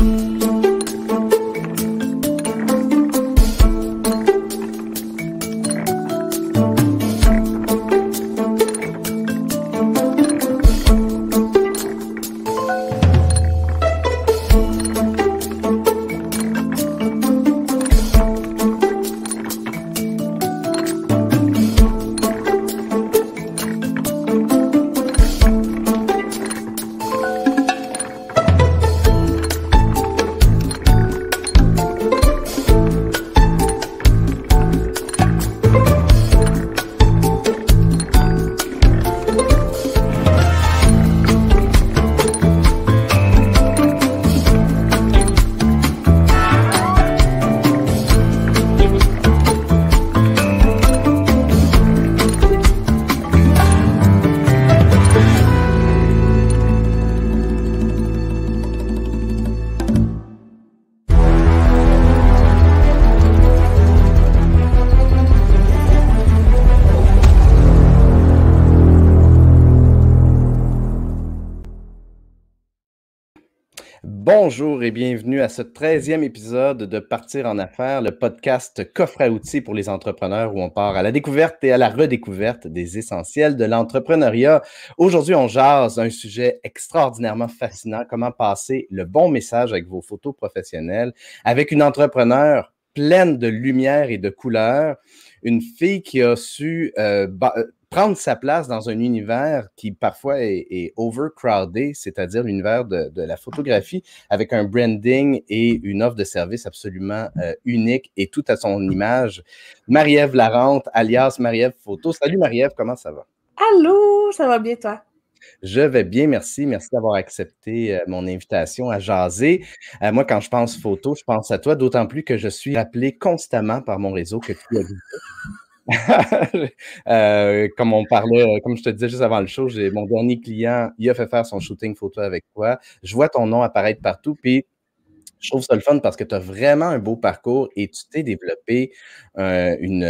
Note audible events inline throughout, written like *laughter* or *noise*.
Thank you. Bonjour et bienvenue à ce 13e épisode de Partir en affaires, le podcast coffre à outils pour les entrepreneurs où on part à la découverte et à la redécouverte des essentiels de l'entrepreneuriat. Aujourd'hui, on jase un sujet extraordinairement fascinant, comment passer le bon message avec vos photos professionnelles, avec une entrepreneur pleine de lumière et de couleurs, une fille qui a su euh, prendre sa place dans un univers qui parfois est, overcrowded, c'est-à-dire l'univers de, la photographie, avec un branding et une offre de service absolument euh, unique et tout à son image. Marie-Ève Larente, alias Marie-Ève Photo. Salut Marie-Ève, comment ça va? Allô, ça va bien toi? Je vais bien, merci. Merci d'avoir accepté euh, mon invitation à jaser. Euh, moi, quand je pense photo, je pense à toi, d'autant plus que je suis appelé constamment par mon réseau que tu as vu. *laughs* Euh, comme on parlait, euh, comme je te disais juste avant le show, j'ai mon dernier client, il a fait faire son shooting photo avec toi. Je vois ton nom apparaître partout, puis je trouve ça le fun parce que tu as vraiment un beau parcours et tu t'es développé euh, une,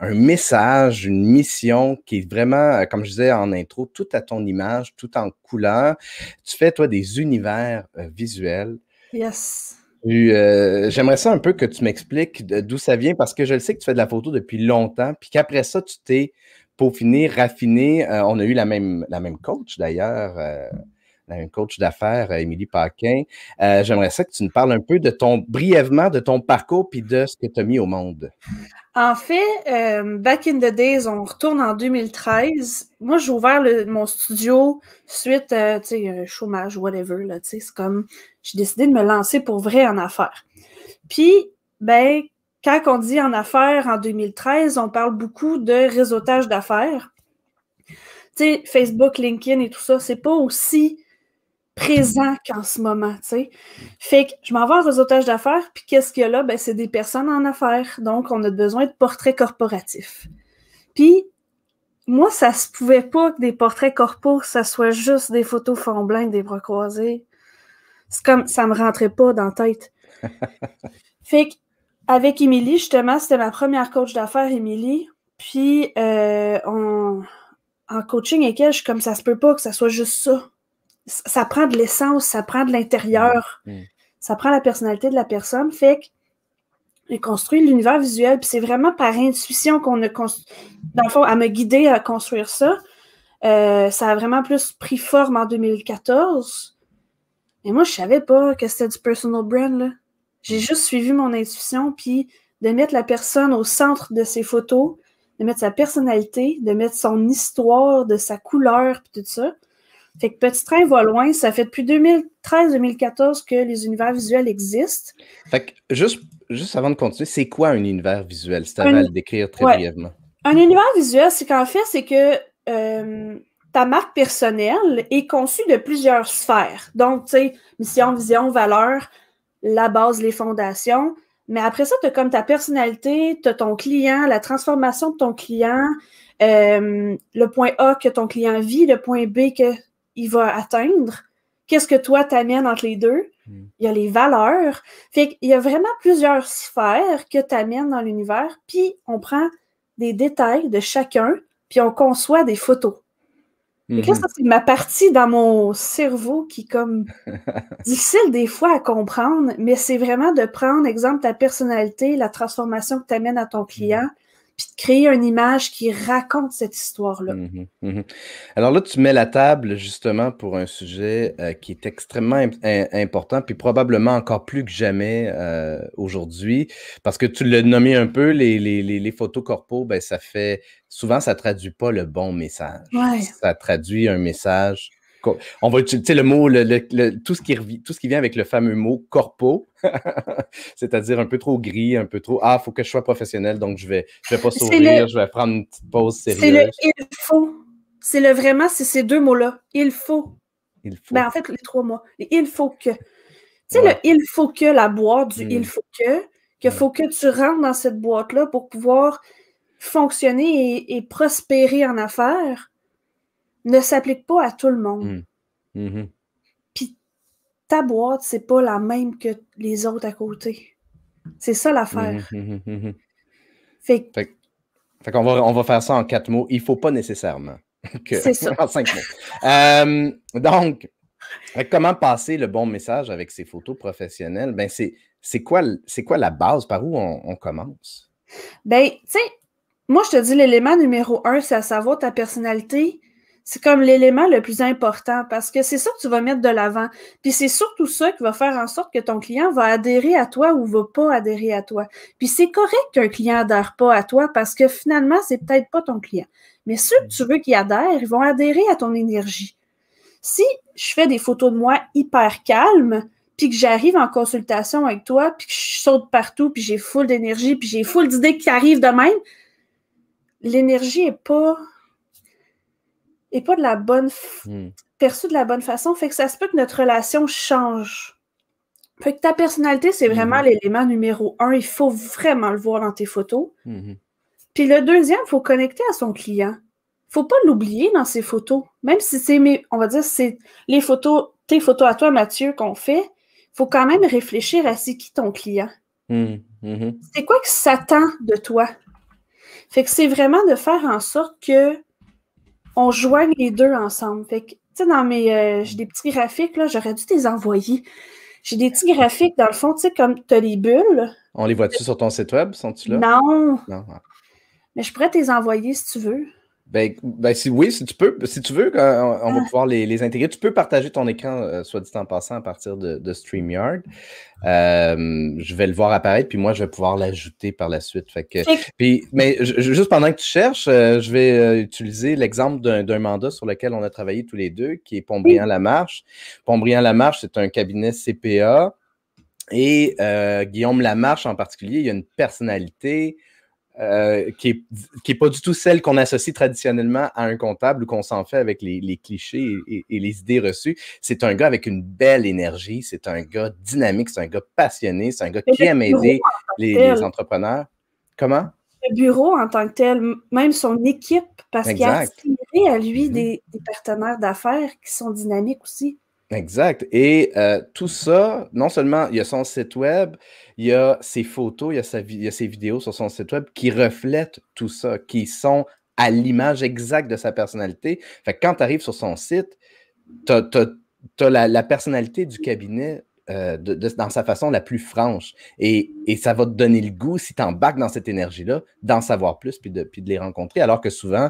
un message, une mission qui est vraiment, comme je disais en intro, tout à ton image, tout en couleur. Tu fais, toi, des univers visuels. Yes. Euh, j'aimerais ça un peu que tu m'expliques d'où ça vient parce que je le sais que tu fais de la photo depuis longtemps, puis qu'après ça, tu t'es peaufiné, raffiné. Euh, on a eu la même, la même coach d'ailleurs. Euh, la même coach d'affaires, Émilie Paquin. J'aimerais ça que tu nous parles un peu de ton, brièvement, de ton parcours puis de ce que tu as mis au monde. En fait, euh, back in the days, on retourne en 2013. Moi, j'ai ouvert mon studio suite à euh, un euh, chômage, whatever. Là, c'est comme j'ai décidé de me lancer pour vrai en affaires. Puis, ben, quand on dit en affaires en 2013, on parle beaucoup de réseautage d'affaires. Tu sais, Facebook, LinkedIn et tout ça, c'est pas aussi présent qu'en ce moment, tu sais. Fait que je m'en vais en réseautage d'affaires, puis qu'est-ce qu'il y a là? Ben, c'est des personnes en affaires. Donc, on a besoin de portraits corporatifs. Puis, moi, ça se pouvait pas que des portraits corporels, ça soit juste des photos fond blanc des bras croisés. C'est comme, ça me rentrait pas dans la tête. *laughs* fait que, avec Émilie, justement, c'était ma première coach d'affaires, Émilie. Puis, euh, en coaching avec elle, je comme, ça se peut pas que ça soit juste ça ça prend de l'essence, ça prend de l'intérieur, mm, mm. ça prend la personnalité de la personne. Fait qu'on construit l'univers visuel, puis c'est vraiment par intuition qu'on a construit. Dans le fond, à me guider à construire ça, euh, ça a vraiment plus pris forme en 2014. et moi, je savais pas que c'était du personal brand, J'ai mm. juste suivi mon intuition, puis de mettre la personne au centre de ses photos, de mettre sa personnalité, de mettre son histoire, de sa couleur, puis tout ça. Fait que Petit Train va loin, ça fait depuis 2013-2014 que les univers visuels existent. Fait que juste, juste avant de continuer, c'est quoi un univers visuel, si tu avais à le décrire très brièvement? Un univers visuel, c'est qu'en fait, c'est que euh, ta marque personnelle est conçue de plusieurs sphères. Donc, tu sais, mission, vision, valeur, la base, les fondations. Mais après ça, tu as comme ta personnalité, tu as ton client, la transformation de ton client, euh, le point A que ton client vit, le point B que il va atteindre. Qu'est-ce que toi t'amènes entre les deux? Hmm. Il y a les valeurs. Fait qu'il y a vraiment plusieurs sphères que t'amènes dans l'univers, puis on prend des détails de chacun, puis on conçoit des photos. et là, mhm. ça, c'est ma partie dans mon cerveau qui comme *laughs* difficile des fois à comprendre, mais c'est vraiment de prendre, exemple, ta personnalité, la transformation que t'amènes à ton hmm. client, puis de créer une image qui raconte cette histoire-là. Mhm, mhm. Alors là, tu mets la table justement pour un sujet euh, qui est extrêmement important, puis probablement encore plus que jamais euh, aujourd'hui, parce que tu l'as nommé un peu, les, photos corporelles, ben, ça fait souvent, ça traduit pas le bon message. Ça traduit un message on va utiliser le mot, tout, ce qui tout ce qui vient avec le fameux mot corpo, *laughs* c'est-à-dire un peu trop gris, un peu trop, ah, il faut que je sois professionnel, donc je vais, vais pas sourire, je vais prendre une petite pause sérieuse. C'est le il faut. C'est le vraiment, c'est ces deux mots-là. Il faut. Il faut. Ben, en fait, les trois mots. Il faut que. Tu sais, le il faut que, la boîte du il hmm. faut que, qu'il faut que tu rentres dans cette boîte-là pour pouvoir fonctionner et prospérer en affaires ne s'applique pas à tout le monde. Mm. Mm-hmm. Puis ta boîte, c'est pas la même que les autres à côté. C'est ça l'affaire. Mm-hmm, mm-hmm, fait, qu'on va, on va faire ça en quatre mots. Il faut pas nécessairement. *laughs* Que... C'est ça. *laughs* en cinq mots. Euh, donc, euh, comment passer le bon message avec ces photos professionnelles? Ben, c'est quoi, quoi la base? Par où on, commence? Ben, tu sais, moi, je te dis, l'élément numéro un, c'est à savoir ta personnalité, c'est comme l'élément le plus important parce que c'est ça que tu vas mettre de l'avant. Puis c'est surtout ça qui va faire en sorte que ton client va adhérer à toi ou va pas adhérer à toi. Puis c'est correct qu'un client adhère pas à toi parce que finalement, c'est peut-être pas ton client. Mais ceux que tu veux qu'ils adhèrent, ils vont adhérer à ton énergie. Si je fais des photos de moi hyper calme, puis que j'arrive en consultation avec toi, puis que je saute partout, puis j'ai full d'énergie, puis j'ai full d'idées qui arrivent de même, l'énergie est pas et pas de la bonne hmm. perçu de la bonne façon. Fait que ça se peut que notre relation change. Fait que ta personnalité, c'est hmm. vraiment l'élément numéro un. Il faut vraiment le voir dans tes photos. Hmm. Puis le deuxième, il faut connecter à son client. Il Faut pas l'oublier dans ses photos. Même si c'est mes, on va dire, c'est les photos, tes photos à toi, Mathieu, qu'on fait, il faut quand même réfléchir à c'est qui ton client. C'est quoi qui s'attend de toi? Fait que c'est vraiment de faire en sorte que on joigne les deux ensemble. Fait que, tu sais, dans mes. Euh, j'ai des petits graphiques, là, j'aurais dû te les envoyer. J'ai des petits graphiques, dans le fond, tu sais, comme tu as les bulles. On les voit-tu sur ton site web, sont-tu là? Non. non. Mais je pourrais te les envoyer si tu veux. Ben, ben, si, oui, si tu peux, si tu veux, on, va ah. pouvoir les, intégrer. Tu peux partager ton écran, euh, soit dit en passant, à partir de, StreamYard. Euh, je vais le voir apparaître, puis moi, je vais pouvoir l'ajouter par la suite. Fait que, puis, mais juste pendant que tu cherches, euh, je vais utiliser l'exemple d'un mandat sur lequel on a travaillé tous les deux, qui est Pontbriand-Lamarche. Pontbriand-Lamarche, c'est un cabinet CPA. Et Guillaume Lamarche en particulier, il y a une personnalité, euh, qui n'est pas du tout celle qu'on associe traditionnellement à un comptable ou qu'on s'en fait avec les, clichés et, les idées reçues. C'est un gars avec une belle énergie, c'est un gars dynamique, c'est un gars passionné, c'est un gars qui aime aider les, entrepreneurs. Comment? le bureau en tant que tel, même son équipe, parce qu'il a attiré à lui mm-hmm. des, partenaires d'affaires qui sont dynamiques aussi. Exact. Et euh, tout ça, non seulement il y a son site web, il y a ses photos, il y a, ses vidéos sur son site web qui reflètent tout ça, qui sont à l'image exacte de sa personnalité. Fait quand tu arrives sur son site, tu as, la, personnalité du cabinet euh, dans sa façon la plus franche. Et, ça va te donner le goût, si tu embarques dans cette énergie-là, d'en savoir plus puis de, de les rencontrer. Alors que souvent,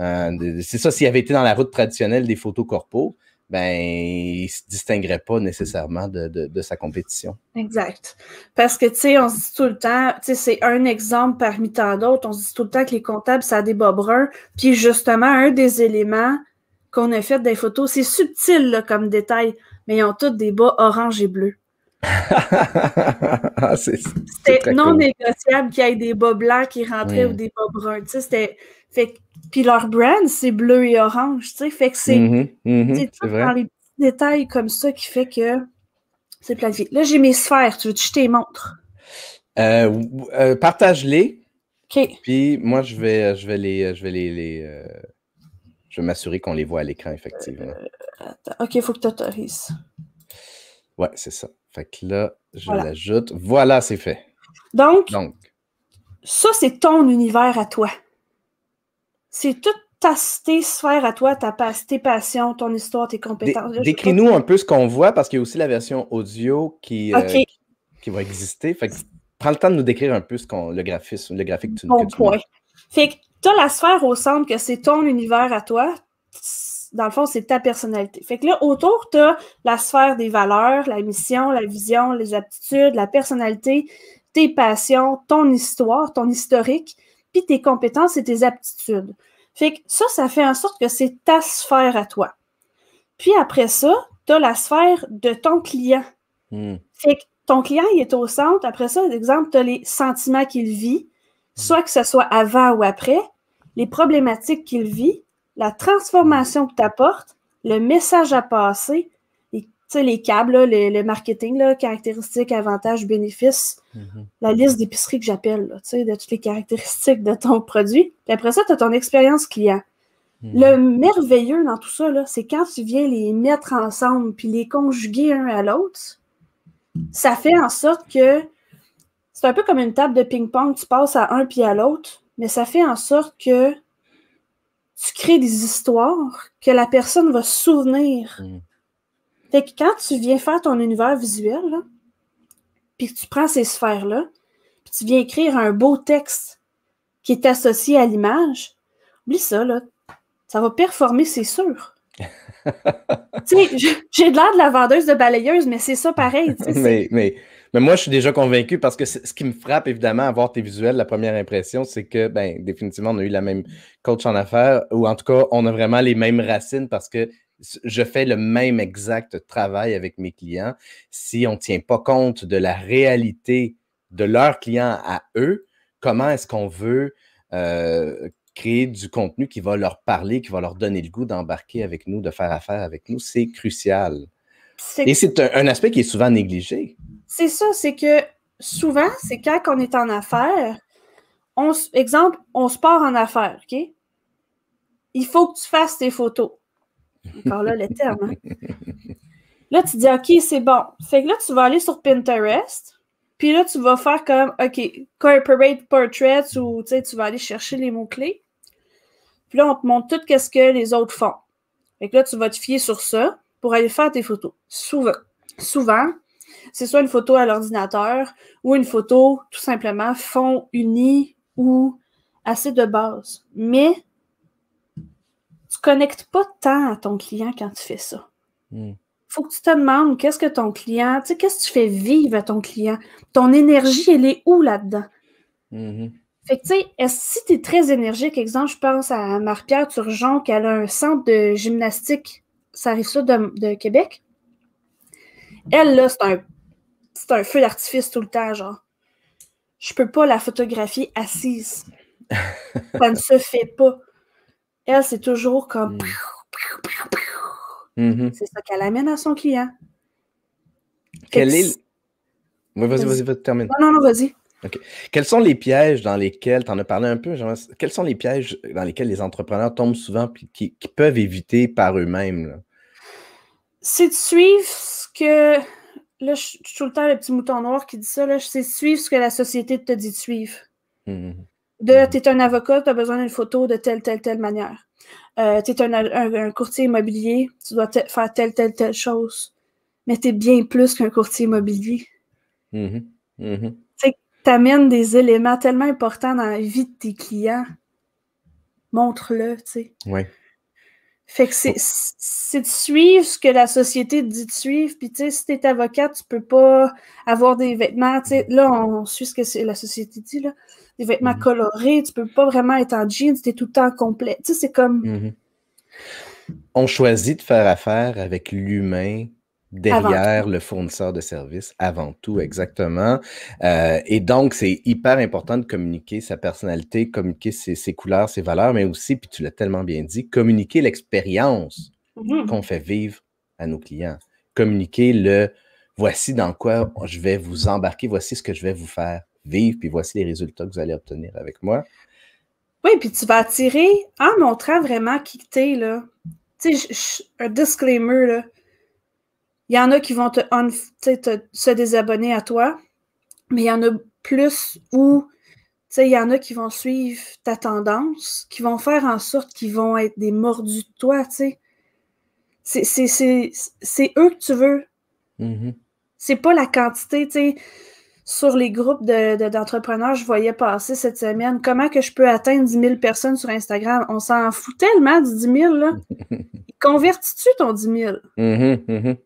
euh, c'est ça, s'il avait été dans la route traditionnelle des photos corpo, ben, il ne se distinguerait pas nécessairement de, sa compétition. Exact. Parce que, tu sais, on se dit tout le temps, tu sais, c'est un exemple parmi tant d'autres, on se dit tout le temps que les comptables, ça a des bas bruns. Puis justement, un des éléments qu'on a fait des photos, c'est subtil comme détail, mais ils ont tous des bas orange et bleu. *laughs* Ah, c'était non négociable qu'il y ait des bas blancs qui rentraient ou des bas bruns. Tu sais, c'était fait puis leur brand, c'est bleu et orange, tu sais. Fait que c'est mm-hmm, mm-hmm, dans les petits détails comme ça qui fait que c'est planifié. Là, j'ai mes sphères. Tu veux que je te montre? Euh, euh, partage-les. OK. Puis moi, je vais, euh, je vais les. Je vais les, m'assurer qu'on les voit à l'écran, effectivement. OK, il faut que tu autorises. Ouais, c'est ça. Fait que là, je l'ajoute. Voilà, c'est fait. Donc, ça, c'est ton univers à toi. C'est toute ta sphère à toi, ta, tes passions, ton histoire, tes compétences. Décris-nous un peu ce qu'on voit parce qu'il y a aussi la version audio qui, euh, va exister. Fait que, prends le temps de nous décrire un peu ce le, graphisme, le graphique que tu, bon Fait que tu as la sphère au centre que c'est ton univers à toi. Dans le fond, c'est ta personnalité. Fait que là, autour, tu as la sphère des valeurs, la mission, la vision, les aptitudes, la personnalité, tes passions, ton histoire, ton historique puis tes compétences et tes aptitudes. Fait que ça, ça fait en sorte que c'est ta sphère à toi. Puis après ça, tu as la sphère de ton client. Hmm. Fait que ton client, il est au centre. Après ça, exemple, tu as les sentiments qu'il vit, hmm. soit que ce soit avant ou après, les problématiques qu'il vit, la transformation que tu apportes, le message à passer, les câbles, le, marketing, caractéristiques, avantages, bénéfices, mhm. la liste d'épicerie que j'appelle, tu sais, de toutes les caractéristiques de ton produit. Puis après ça, tu as ton expérience client. Mhm. Le merveilleux dans tout ça, c'est quand tu viens les mettre ensemble puis les conjuguer un à l'autre, ça fait en sorte que c'est un peu comme une table de ping-pong, tu passes à un puis à l'autre, mais ça fait en sorte que tu crées des histoires que la personne va se souvenir mhm. Fait que quand tu viens faire ton univers visuel, puis que tu prends ces sphères-là, puis tu viens écrire un beau texte qui est associé à l'image, oublie ça, là. Ça va performer, c'est sûr. *laughs* tu sais, j'ai l'air de la vendeuse de balayeuse, mais c'est ça pareil. Mais, mais, mais, moi, je suis déjà convaincu parce que ce qui me frappe, évidemment, à voir tes visuels, la première impression, c'est que, ben, définitivement, on a eu la même coach en affaires, ou en tout cas, on a vraiment les mêmes racines parce que je fais le même exact travail avec mes clients. Si on ne tient pas compte de la réalité de leurs clients à eux, comment est-ce qu'on veut euh, créer du contenu qui va leur parler, qui va leur donner le goût d'embarquer avec nous, de faire affaire avec nous? C'est crucial. Et c'est un, aspect qui est souvent négligé. C'est ça, c'est que souvent, c'est quand on est en affaires, on, exemple, on se part en affaires, OK? Il faut que tu fasses tes photos. Encore là, le terme. Hein. Là, tu dis, OK, c'est bon. Fait que là, tu vas aller sur Pinterest. Puis là, tu vas faire comme, OK, corporate portraits ou tu sais tu vas aller chercher les mots-clés. Puis là, on te montre tout quest ce que les autres font. Fait que là, tu vas te fier sur ça pour aller faire tes photos. Souvent, souvent, c'est soit une photo à l'ordinateur ou une photo tout simplement fond uni ou assez de base. Mais tu connectes pas tant à ton client quand tu fais ça. Il hmm. Faut que tu te demandes qu'est-ce que ton client, tu sais, qu'est-ce que tu fais vivre à ton client? Ton énergie, elle est où là-dedans? Mm-hmm. Fait que, tu sais, si tu es très énergique, exemple, je pense à Marie-Pierre Turgeon, qu'elle a un centre de gymnastique, ça arrive ça de, Québec. Elle, là, c'est un, feu d'artifice tout le temps, genre. Je peux pas la photographier assise. *laughs* ça ne se fait pas. Elle, c'est toujours comme. Mm. Mm-hmm. C'est ça qu'elle amène à son client. Quelle vas-y, vas-y, vas Non, non, non, vas-y. OK. Quels sont les pièges dans lesquels, tu en as parlé un peu, quels sont les pièges dans lesquels les entrepreneurs tombent souvent et qui, peuvent éviter par eux-mêmes? C'est de suivre ce que. Là, je suis tout le temps le petit mouton noir qui dit ça, c'est de suivre ce que la société te dit de suivre. Mm-hmm de tu es un avocat, tu as besoin d'une photo de telle, telle, telle manière. Euh, tu es un, courtier immobilier, tu dois faire telle, telle, telle chose. Mais tu es bien plus qu'un courtier immobilier. Mm-hmm. Mm-hmm. Tu amènes des éléments tellement importants dans la vie de tes clients. Montre-le, tu sais. Ouais. Fait que c'est, de suivre ce que la société dit de suivre. Puis, tu sais, si t'es avocat, tu peux pas avoir des vêtements. Tu sais, là, on suit ce que c'est, la société dit, là. Des vêtements mm-hmm. colorés, tu peux pas vraiment être en jeans, t'es tout le temps complet. Tu sais, c'est comme. Mm-hmm. On choisit de faire affaire avec l'humain derrière le fournisseur de services avant tout, exactement. Euh, et donc, c'est hyper important de communiquer sa personnalité, communiquer ses, couleurs, ses valeurs, mais aussi, puis tu l'as tellement bien dit, communiquer l'expérience mm-hmm. qu'on fait vivre à nos clients. Communiquer le voici dans quoi je vais vous embarquer, voici ce que je vais vous faire vivre, puis voici les résultats que vous allez obtenir avec moi. Oui, puis tu vas attirer en montrant vraiment qui là. Tu sais, un disclaimer, là il y en a qui vont te, se désabonner à toi, mais il y en a plus où il y en a qui vont suivre ta tendance, qui vont faire en sorte qu'ils vont être des mordus de toi, tu sais. C'est eux que tu veux. Mm-hmm. C'est pas la quantité, tu sais. Sur les groupes d'entrepreneurs, de, je voyais passer cette semaine comment que je peux atteindre 10 000 personnes sur Instagram. On s'en fout tellement du 10 000, là. *laughs* Convertis-tu ton 10 000?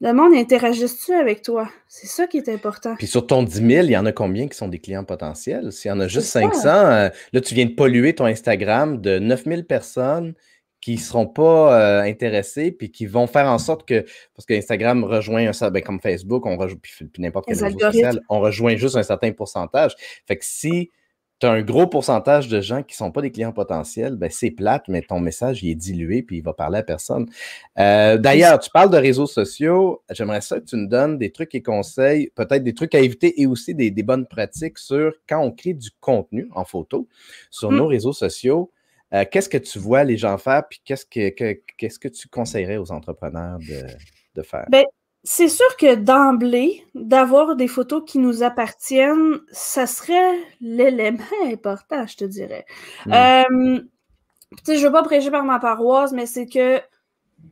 le monde interagisse-tu avec toi? C'est ça qui est important. Puis sur ton 10 000, il y en a combien qui sont des clients potentiels? S'il y en a juste 500, euh, là, tu viens de polluer ton Instagram de 9 000 personnes qui ne seront pas euh, intéressées puis qui vont faire en sorte que, parce que Instagram rejoint un certain, ben, comme Facebook, on rejoint, puis, n'importe quel réseau social, on rejoint juste un certain pourcentage. Fait que si un gros pourcentage de gens qui ne sont pas des clients potentiels, ben c'est plate, mais ton message, est dilué, puis il va parler à personne. Euh, d'ailleurs, tu parles de réseaux sociaux. J'aimerais ça que tu nous donnes des trucs et conseils, peut-être des trucs à éviter et aussi des, bonnes pratiques sur quand on crée du contenu en photo sur mmh. nos réseaux sociaux. Euh, qu'est-ce que tu vois les gens faire, puis que qu'est-ce que, tu conseillerais aux entrepreneurs de, faire? Ben, c'est sûr que d'emblée, d'avoir des photos qui nous appartiennent, ça serait l'élément *laughs* important, je te dirais. Mm. Euh, je ne veux pas prêcher par ma paroisse, mais c'est que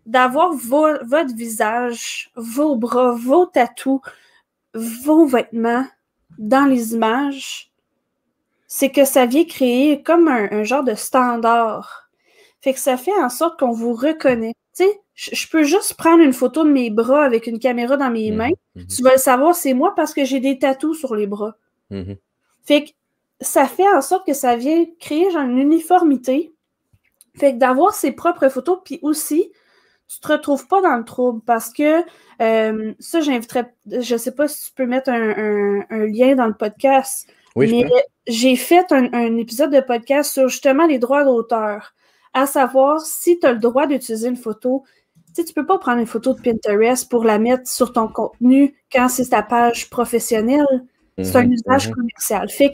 d'avoir votre visage, vos bras, vos tatous, vos vêtements dans les images, c'est que ça vient créer comme un, genre de standard. Fait que ça fait en sorte qu'on vous reconnaît. Tu sais, je, peux juste prendre une photo de mes bras avec une caméra dans mes mhm. mains. Mhm. Tu vas le savoir, c'est moi parce que j'ai des tatous sur les bras. Mhm. Fait que ça fait en sorte que ça vient créer une uniformité. Fait que d'avoir ses propres photos, puis aussi, tu te retrouves pas dans le trouble parce que euh, ça, j'inviterais, je sais pas si tu peux mettre un, lien dans le podcast, oui, mais j'ai fait un, un, épisode de podcast sur justement les droits d'auteur, à savoir si tu as le droit d'utiliser une photo, tu peux pas prendre une photo de Pinterest pour la mettre sur ton contenu quand c'est ta page professionnelle. C'est un mhm, usage mhm. commercial. Fait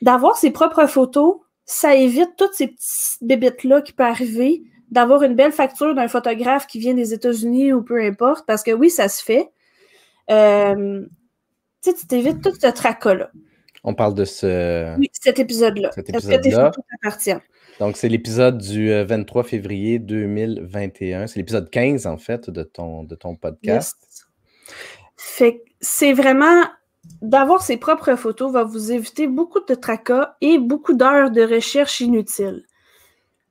d'avoir ses propres photos, ça évite toutes ces petites bébites-là qui peuvent arriver, d'avoir une belle facture d'un photographe qui vient des États-Unis ou peu importe, parce que oui, ça se fait. Euh, tu sais, t'évites tout ce tracas-là. On parle de ce... cet épisode-là. Cet épisode-là. Donc, c'est l'épisode du 23 euh, février 2021. C'est l'épisode 15, en fait, de ton, de ton podcast. c'est vraiment d'avoir ses propres photos va vous éviter beaucoup de tracas et beaucoup d'heures de recherche inutiles.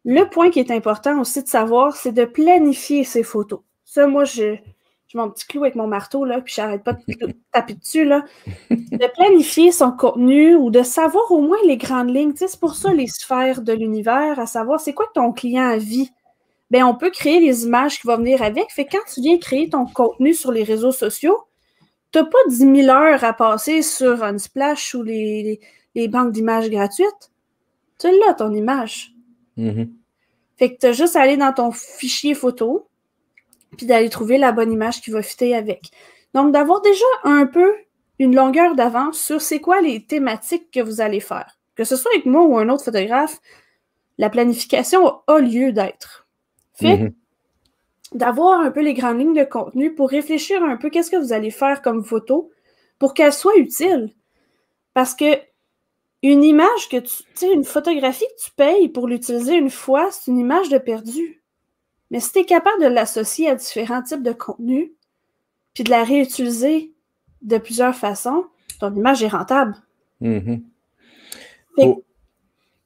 Le point qui est important aussi de savoir, c'est de planifier ses photos. Ça, moi, je, j'ai mon petit clou avec mon marteau, là, puis j'arrête pas de *laughs* taper dessus, là. De planifier son contenu ou de savoir au moins les grandes lignes. C'est pour ça les sphères de l'univers, à savoir c'est quoi ton client vit. Bien, on peut créer les images qui vont venir avec. Fait quand tu viens créer ton contenu sur les réseaux sociaux, tu n'as pas 10 000 heures à passer sur Unsplash ou les, banques d'images gratuites. Tu l'as, ton image. Mm-hmm. Fait que tu as juste à aller dans ton fichier photo, puis d'aller trouver la bonne image qui va fitter avec. Donc, d'avoir déjà un peu une longueur d'avance sur c'est quoi les thématiques que vous allez faire. Que ce soit avec moi ou un autre photographe, la planification a lieu d'être. Fait mhm. d'avoir un peu les grandes lignes de contenu pour réfléchir un peu qu'est-ce que vous allez faire comme photo pour qu'elle soit utile. Parce que une image que tu, tu sais, une photographie que tu payes pour l'utiliser une fois, c'est une image de perdu. Mais si tu es capable de l'associer à différents types de contenus, puis de la réutiliser de plusieurs façons, ton image est rentable. Mm-hmm.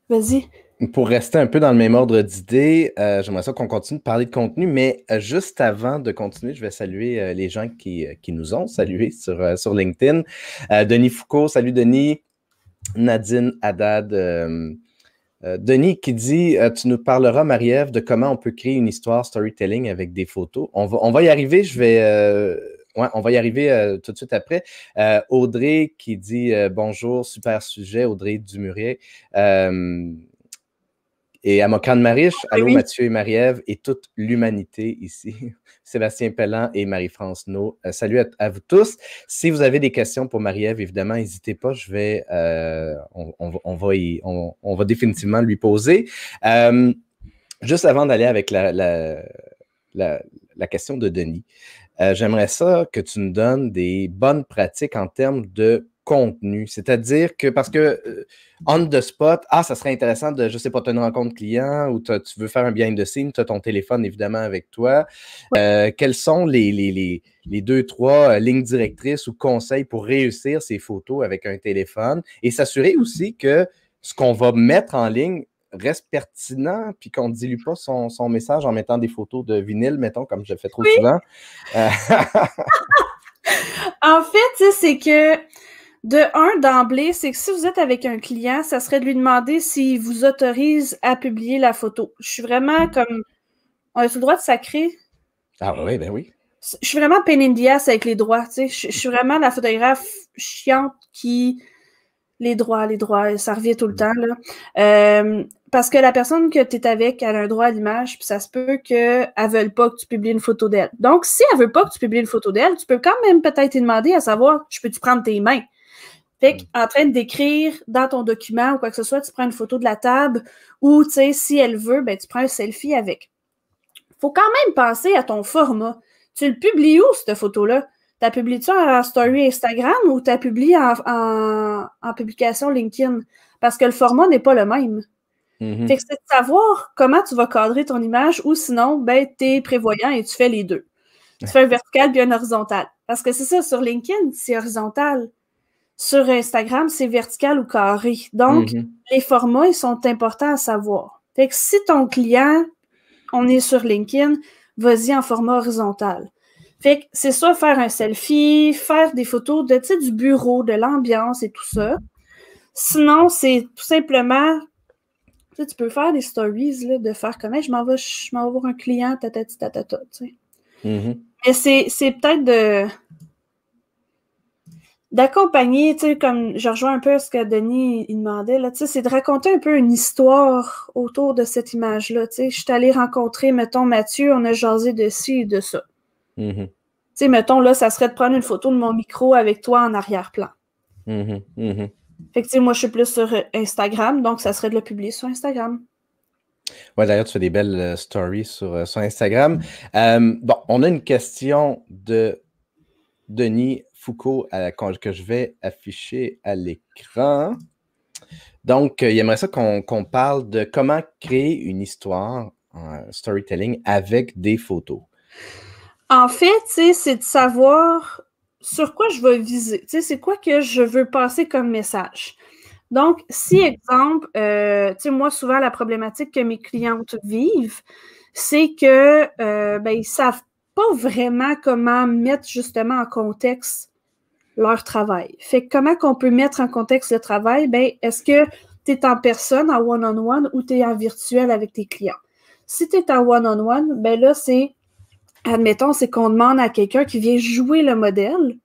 Vas-y. Pour rester un peu dans le même ordre d'idées, euh, j'aimerais ça qu'on continue de parler de contenu, mais euh, juste avant de continuer, je vais saluer euh, les gens qui, nous ont salués sur, sur LinkedIn. Denis Foucault, salut Denis. Nadine Haddad, euh, Denis qui dit euh, Tu nous parleras, Marie-Ève, de comment on peut créer une histoire storytelling avec des photos. On va, y arriver, je vais. Euh, on va y arriver tout de suite après. Audrey qui dit bonjour, super sujet, Audrey Dumurier. Et à mon Marish, Mariche, allô Mathieu et Marie-Ève et toute l'humanité ici, *laughs* Sébastien Pellan et Marie-France No. Euh, salut à, vous tous. Si vous avez des questions pour Marie-Ève, évidemment, n'hésitez pas, je vais, euh, on, va définitivement lui poser. Euh, juste avant d'aller avec la, la, question de Denis, j'aimerais ça que tu nous donnes des bonnes pratiques en termes de contenu. C'est-à-dire que parce que euh, on the spot, ah, ça serait intéressant de, je sais pas, tu une rencontre client ou tu veux faire un bien de signe, tu as ton téléphone évidemment avec toi. Euh, quelles sont les, les, deux, trois euh, lignes directrices ou conseils pour réussir ces photos avec un téléphone et s'assurer mm. aussi que ce qu'on va mettre en ligne reste pertinent puis qu'on ne dilue pas son, son, message en mettant des photos de vinyle, mettons, comme je le fais trop souvent. *laughs* en fait, c'est que de un, d'emblée, c'est que si vous êtes avec un client, ça serait de lui demander s'il vous autorise à publier la photo. Je suis vraiment mm. comme. On a tout le droit de sacrer. Ah oui, ben oui. Je suis vraiment pain in avec les droits. Tu sais. je, suis vraiment la photographe chiante qui. Les droits, les droits, ça revient tout le mm. temps. Euh, parce que la personne que tu es avec, elle a un droit à l'image, puis ça se peut qu'elle ne veuille pas que tu publies une photo d'elle. Donc, si elle ne veut pas que tu publies une photo d'elle, tu peux quand même peut-être te demander à savoir, je peux-tu prendre tes mains? Fait mm. train décrire dans ton document ou quoi que ce soit, tu prends une photo de la table ou, tu sais, si elle veut, ben, tu prends un selfie avec. Faut quand même penser à ton format. Tu le publies où, cette photo-là? T'as publié ça en story Instagram ou t'as publié en, en, publication LinkedIn? Parce que le format n'est pas le même. Mm-hmm. c'est de savoir comment tu vas cadrer ton image ou sinon, ben, es prévoyant et tu fais les deux. Tu fais un vertical puis un horizontal. Parce que c'est ça, sur LinkedIn, c'est horizontal. Sur Instagram, c'est vertical ou carré. Donc, mhm. les formats, ils sont importants à savoir. Fait que si ton client, on est sur LinkedIn, vas-y en format horizontal. Fait que c'est soit faire un selfie, faire des photos de, du bureau, de l'ambiance et tout ça. Sinon, c'est tout simplement, tu peux faire des stories là, de faire comme je m'en vais, voir un client, tatati, tatata, tu sais. Mhm. Mais c'est peut-être de d'accompagner, tu sais, comme je rejoins un peu ce que Denis il demandait, là, tu sais, c'est de raconter un peu une histoire autour de cette image-là, tu sais. Je suis allée rencontrer, mettons, Mathieu, on a jasé de ci et de ça. Mm-hmm. Tu sais, mettons, là, ça serait de prendre une photo de mon micro avec toi en arrière-plan. effectivement mm-hmm. mm-hmm. Fait que, moi, je suis plus sur euh, Instagram, donc ça serait de le publier sur Instagram. Ouais, d'ailleurs, tu fais des belles euh, stories sur, euh, Instagram. bon, on a une question de Denis Foucault que je vais afficher à l'écran. Donc, euh, il aimerait ça qu'on parle de comment créer une histoire un storytelling avec des photos. En fait, c'est de savoir sur quoi je vais viser. C'est quoi que je veux passer comme message. Donc, si exemple, euh, moi, souvent, la problématique que mes clientes vivent, c'est que euh, ne ben, savent pas vraiment comment mettre justement en contexte leur travail. Fait comment qu'on peut mettre en contexte le travail? Ben, est-ce que tu es en personne, en one-on-one, ou tu es en virtuel avec tes clients? Si tu es en one-on-one, ben là, c'est, admettons, c'est qu'on demande à quelqu'un qui vient jouer le modèle,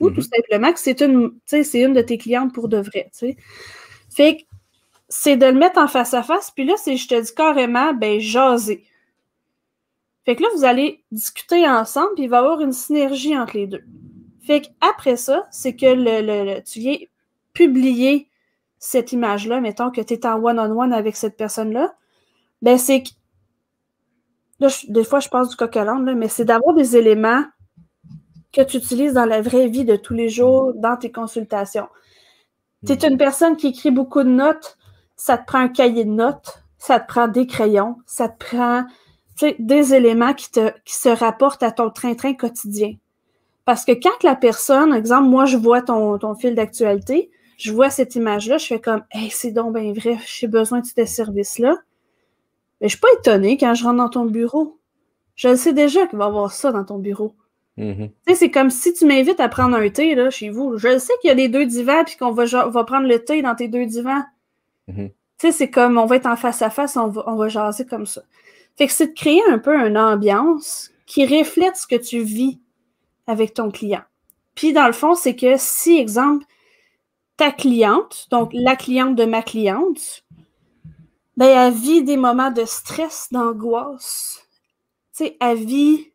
ou tout mhm. simplement que c'est une, une de tes clientes pour de vrai. Fait que c'est de le mettre en face à face, puis là, c'est, je te dis carrément, ben, jaser. Fait que là, vous allez discuter ensemble, puis il va y avoir une synergie entre les deux. Après ça, c'est que le, tu viens publier cette image-là, mettons que tu es en one-on-one avec cette personne-là, ben c'est des fois, je pense du coq mais c'est d'avoir des éléments que tu utilises dans la vraie vie de tous les jours, dans tes consultations. Tu es hmm. une personne qui écrit beaucoup de notes, ça te prend un cahier de notes, ça te prend des crayons, ça te prend des éléments qui se rapportent à ton train-train quotidien. Parce que quand la personne, exemple, moi, je vois ton, fil d'actualité, je vois cette image-là, je fais comme, hey, c'est donc bien vrai, j'ai besoin de ce services là Mais je suis pas étonnée quand je rentre dans ton bureau. Je le sais déjà qu'il va y avoir ça dans ton bureau. Mm-hmm. Tu sais, c'est comme si tu m'invites à prendre un thé là, chez vous. Je le sais qu'il y a les deux divans puis qu'on va, prendre le thé dans tes deux divans. Mm-hmm. Tu sais, c'est comme on va être en face à face, on va, on va jaser comme ça. Fait que c'est de créer un peu une ambiance qui reflète ce que tu vis avec ton client. Puis dans le fond, c'est que si, exemple, ta cliente, donc la cliente de ma cliente, ben, elle vit des moments de stress, d'angoisse. Tu sais, elle vit,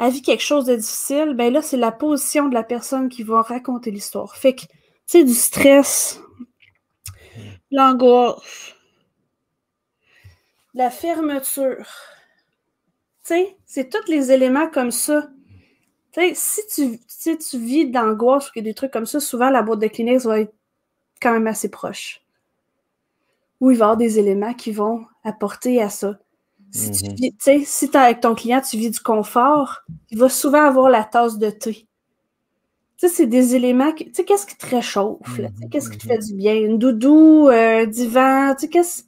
elle quelque chose de difficile. Ben là, c'est la position de la personne qui va raconter l'histoire. Fait que, tu sais, du stress, l'angoisse, la fermeture, c'est tous les éléments comme ça. si tu, si tu vis d'angoisse ou des trucs comme ça, souvent la boîte de clinique va être quand même assez proche. Ou il va y avoir des éléments qui vont apporter à ça. Si tu mhm. vis, avec ton client, tu vis du confort, il va souvent avoir la tasse de thé. Tu c'est des éléments qu'est-ce qui te réchauffe? Qu'est-ce qui te fait mhm. du bien? Une doudou, euh, un divan, qu'est-ce.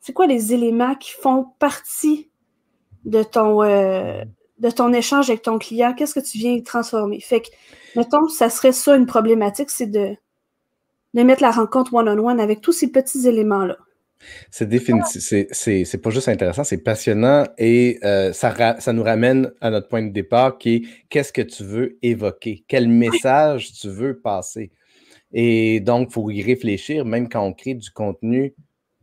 C'est quoi les éléments qui font partie de ton, euh, de ton échange avec ton client, qu'est-ce que tu viens transformer? Fait que, mettons, ça serait ça une problématique, c'est de, mettre la rencontre one-on-one avec tous ces petits éléments-là. C'est définitif. C'est pas juste intéressant, c'est passionnant et euh, ça, ça nous ramène à notre point de départ qui est qu'est-ce que tu veux évoquer? Quel message tu veux passer? Et donc, il faut y réfléchir, même quand on crée du contenu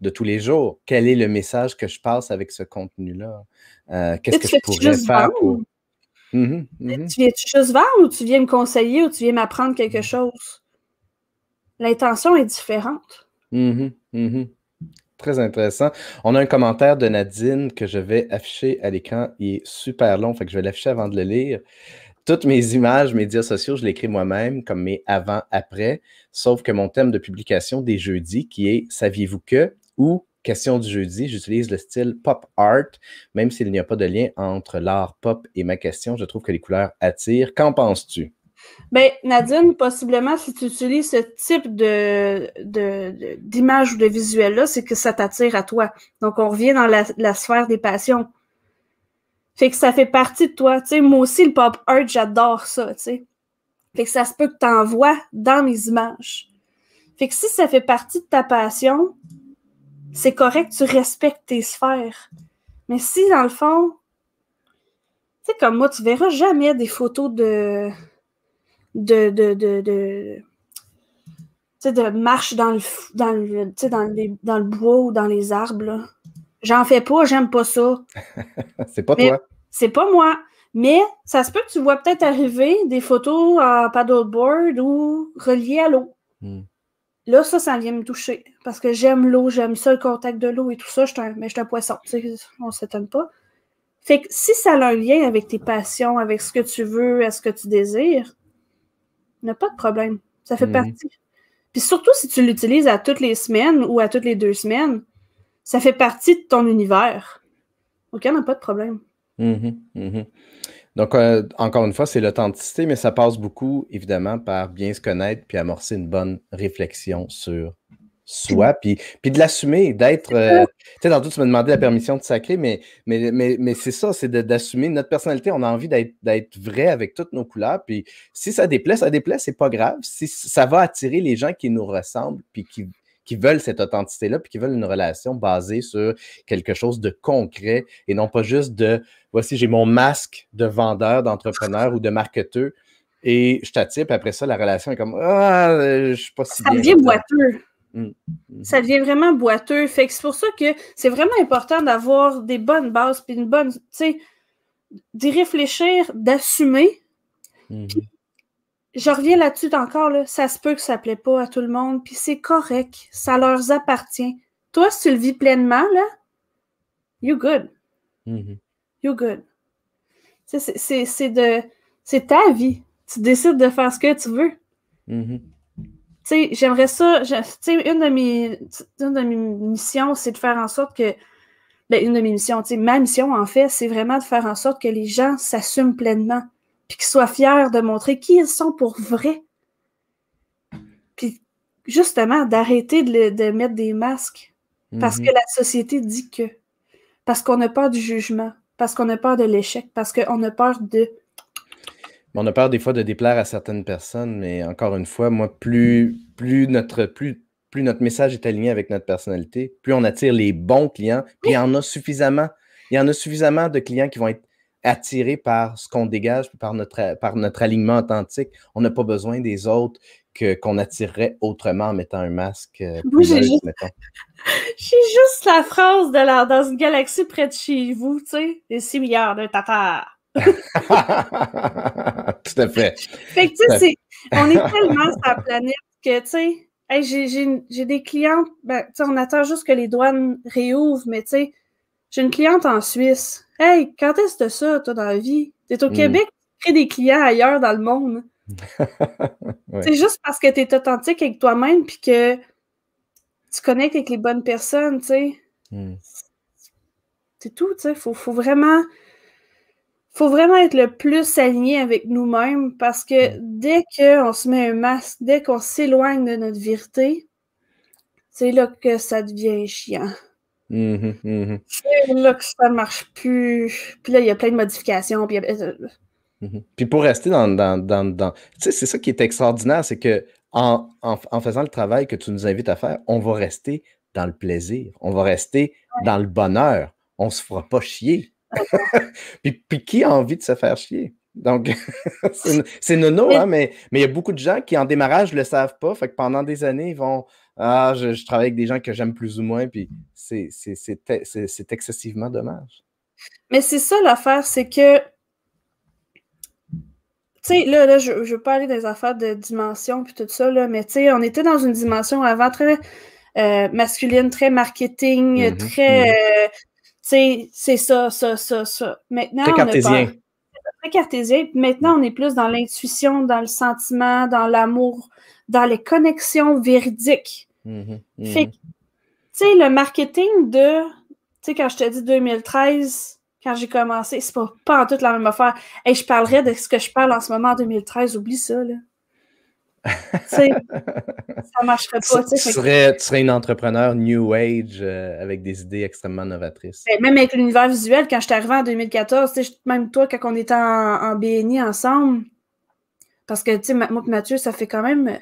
de tous les jours. Quel est le message que je passe avec ce contenu-là? Euh, qu'est-ce que je pourrais faire pour. Mmh mmh tu viens juste vendre ou tu viens me conseiller ou tu viens m'apprendre quelque mmh. chose? L'intention est différente. Très intéressant. On a un commentaire de Nadine que je vais afficher à l'écran. Il est super long, fait que je vais l'afficher avant de le lire. Toutes mes images, médias sociaux, je l'écris moi-même, comme mes avant-après, sauf que mon thème de publication des jeudis, qui est Saviez-vous que ou question du jeudi, j'utilise le style pop art, même s'il n'y a pas de lien entre l'art pop et ma question. Je trouve que les couleurs attirent. Qu'en penses-tu? Bien, Nadine, possiblement, si tu utilises ce type de, d'image ou de visuel-là, c'est que ça t'attire à toi. Donc, on revient dans la, sphère des passions. Fait que ça fait partie de toi. Tu moi aussi, le pop art, j'adore ça, tu sais. Fait que ça se peut que tu vois dans mes images. Fait que si ça fait partie de ta passion, c'est correct, tu respectes tes sphères. Mais si, dans le fond, tu sais, comme moi, tu verras jamais des photos de. de. de. de. marche dans le, dans, le, bois ou dans les arbres. J'en fais pas, j'aime pas ça. *laughs* c'est pas toi. C'est pas moi. Mais ça se peut que tu vois peut-être arriver des photos à paddleboard ou reliées à l'eau. Hmm. Là, ça, ça vient me toucher. Parce que j'aime l'eau, j'aime ça, le contact de l'eau et tout ça. Je mais je suis un poisson. On s'étonne pas. Fait que si ça a un lien avec tes passions, avec ce que tu veux, à ce que tu désires, n'a pas de problème. Ça fait mhm. partie. Puis surtout si tu l'utilises à toutes les semaines ou à toutes les deux semaines, ça fait partie de ton univers. OK, n'a pas de problème. Mhm, mhm. Donc, euh, encore une fois, c'est l'authenticité, mais ça passe beaucoup, évidemment, par bien se connaître puis amorcer une bonne réflexion sur soi, puis, puis de l'assumer, d'être. Euh, tu sais, dans tout, tu m'as demandé la permission de sacrer, mais, mais, mais, mais c'est ça, c'est d'assumer notre personnalité. On a envie d'être vrai avec toutes nos couleurs. Puis si ça déplaît, ça déplaît, c'est pas grave. Si, ça va attirer les gens qui nous ressemblent, puis qui, qui veulent cette authenticité-là, puis qui veulent une relation basée sur quelque chose de concret et non pas juste de voici, j'ai mon masque de vendeur, d'entrepreneur ou de marketeur. Et je Puis après ça, la relation est comme Ah, euh, je suis pas si. Ça devient boiteux. Mm, mm. Ça devient vraiment boiteux. Fait que c'est pour ça que c'est vraiment important d'avoir des bonnes bases, puis une bonne, tu sais, d'y réfléchir, d'assumer, mm-hmm je reviens là-dessus encore, ça se peut que ça plaît pas à tout le monde, puis c'est correct, ça leur appartient. Toi, si tu le vis pleinement, là, you good. You're mm-hmm. You good. C'est de c'est ta vie. Tu décides de faire ce que tu veux. Mm-hmm. Tu sais, j'aimerais ça. Je, une, de mes, une de mes missions, c'est de faire en sorte que. Ben, une de mes missions, ma mission, en fait, c'est vraiment de faire en sorte que les gens s'assument pleinement puis qu'ils soient fiers de montrer qui ils sont pour vrai. Puis justement, d'arrêter de, mettre des masques parce que mhm. la société dit que, parce qu'on a peur du jugement, parce qu'on a peur de l'échec, parce qu'on a peur de... On a peur des fois de déplaire à certaines personnes, mais encore une fois, moi, plus, plus, notre, plus, plus notre message est aligné avec notre personnalité, plus on attire les bons clients, puis il y en a suffisamment. Il y en a suffisamment de clients qui vont être attiré par ce qu'on dégage, par notre, par notre alignement authentique. On n'a pas besoin des autres qu'on attirerait autrement en mettant un masque. Euh, Moi, *laughs* j'ai juste... la phrase de dans une galaxie près de chez vous, tu sais, des 6 milliards de tatars *laughs* Tout à fait. Fait que tu sais, on est tellement sur la planète que, tu sais, j'ai des clientes, ben, tu sais, on attend juste que les douanes réouvrent, mais tu sais, j'ai une cliente en Suisse Hey, quand est-ce que ça, toi, dans la vie? T'es au hmm. Québec, tu crées des clients ailleurs dans le monde. *laughs* C'est juste parce que tu es authentique avec toi-même puis que tu connectes avec les bonnes personnes, tu sais. Hmm. C'est tout, tu sais. Faut, vraiment faut vraiment être le plus aligné avec nous-mêmes parce que hmm. dès qu'on se met un masque, dès qu'on s'éloigne de notre vérité, c'est là que ça devient chiant. C'est mm-hmm, mm-hmm. là que ça marche plus. Puis là, il y a plein de modifications. Puis, mm-hmm. pour rester dans. dans, Tu sais, c'est ça qui est extraordinaire, c'est que en, faisant le travail que tu nous invites à faire, on va rester dans le plaisir, on va rester dans le bonheur, on se fera pas chier. *laughs* puis, puis, qui a envie de se faire chier? Donc, *laughs* c'est nono, hein, mais il y a beaucoup de gens qui, en démarrage, ne le savent pas. Fait que pendant des années, ils vont ah, je, travaille avec des gens que j'aime plus ou moins, puis c'est excessivement dommage. Mais c'est ça l'affaire, c'est que. Tu sais, là, je ne veux pas aller affaires de dimension puis tout ça, là, mais tu sais, on était dans une dimension avant très euh, masculine, très marketing, mm-hmm, très. Mm-hmm. Euh, tu sais, c'est ça, ça, ça, ça. Maintenant, très cartésien. très cartésien. Maintenant, on est plus dans l'intuition, dans le sentiment, dans l'amour, dans les connexions véridiques. Mm-hmm. Mm-hmm. Fait tu sais, le marketing de, tu sais, quand je te dis 2013, quand j'ai commencé, c'est pas, pas en tout la même affaire. Et je parlerais de ce que je parle en ce moment en 2013, oublie ça, là. *laughs* ça marcherait pas. Tu serais, tu serais une entrepreneur New Age euh, avec des idées extrêmement novatrices. Ben, même avec l'univers visuel, quand je t'ai arrivée en 2014, même toi, quand on était en, BNI ensemble, parce que moi et Mathieu, ça fait quand même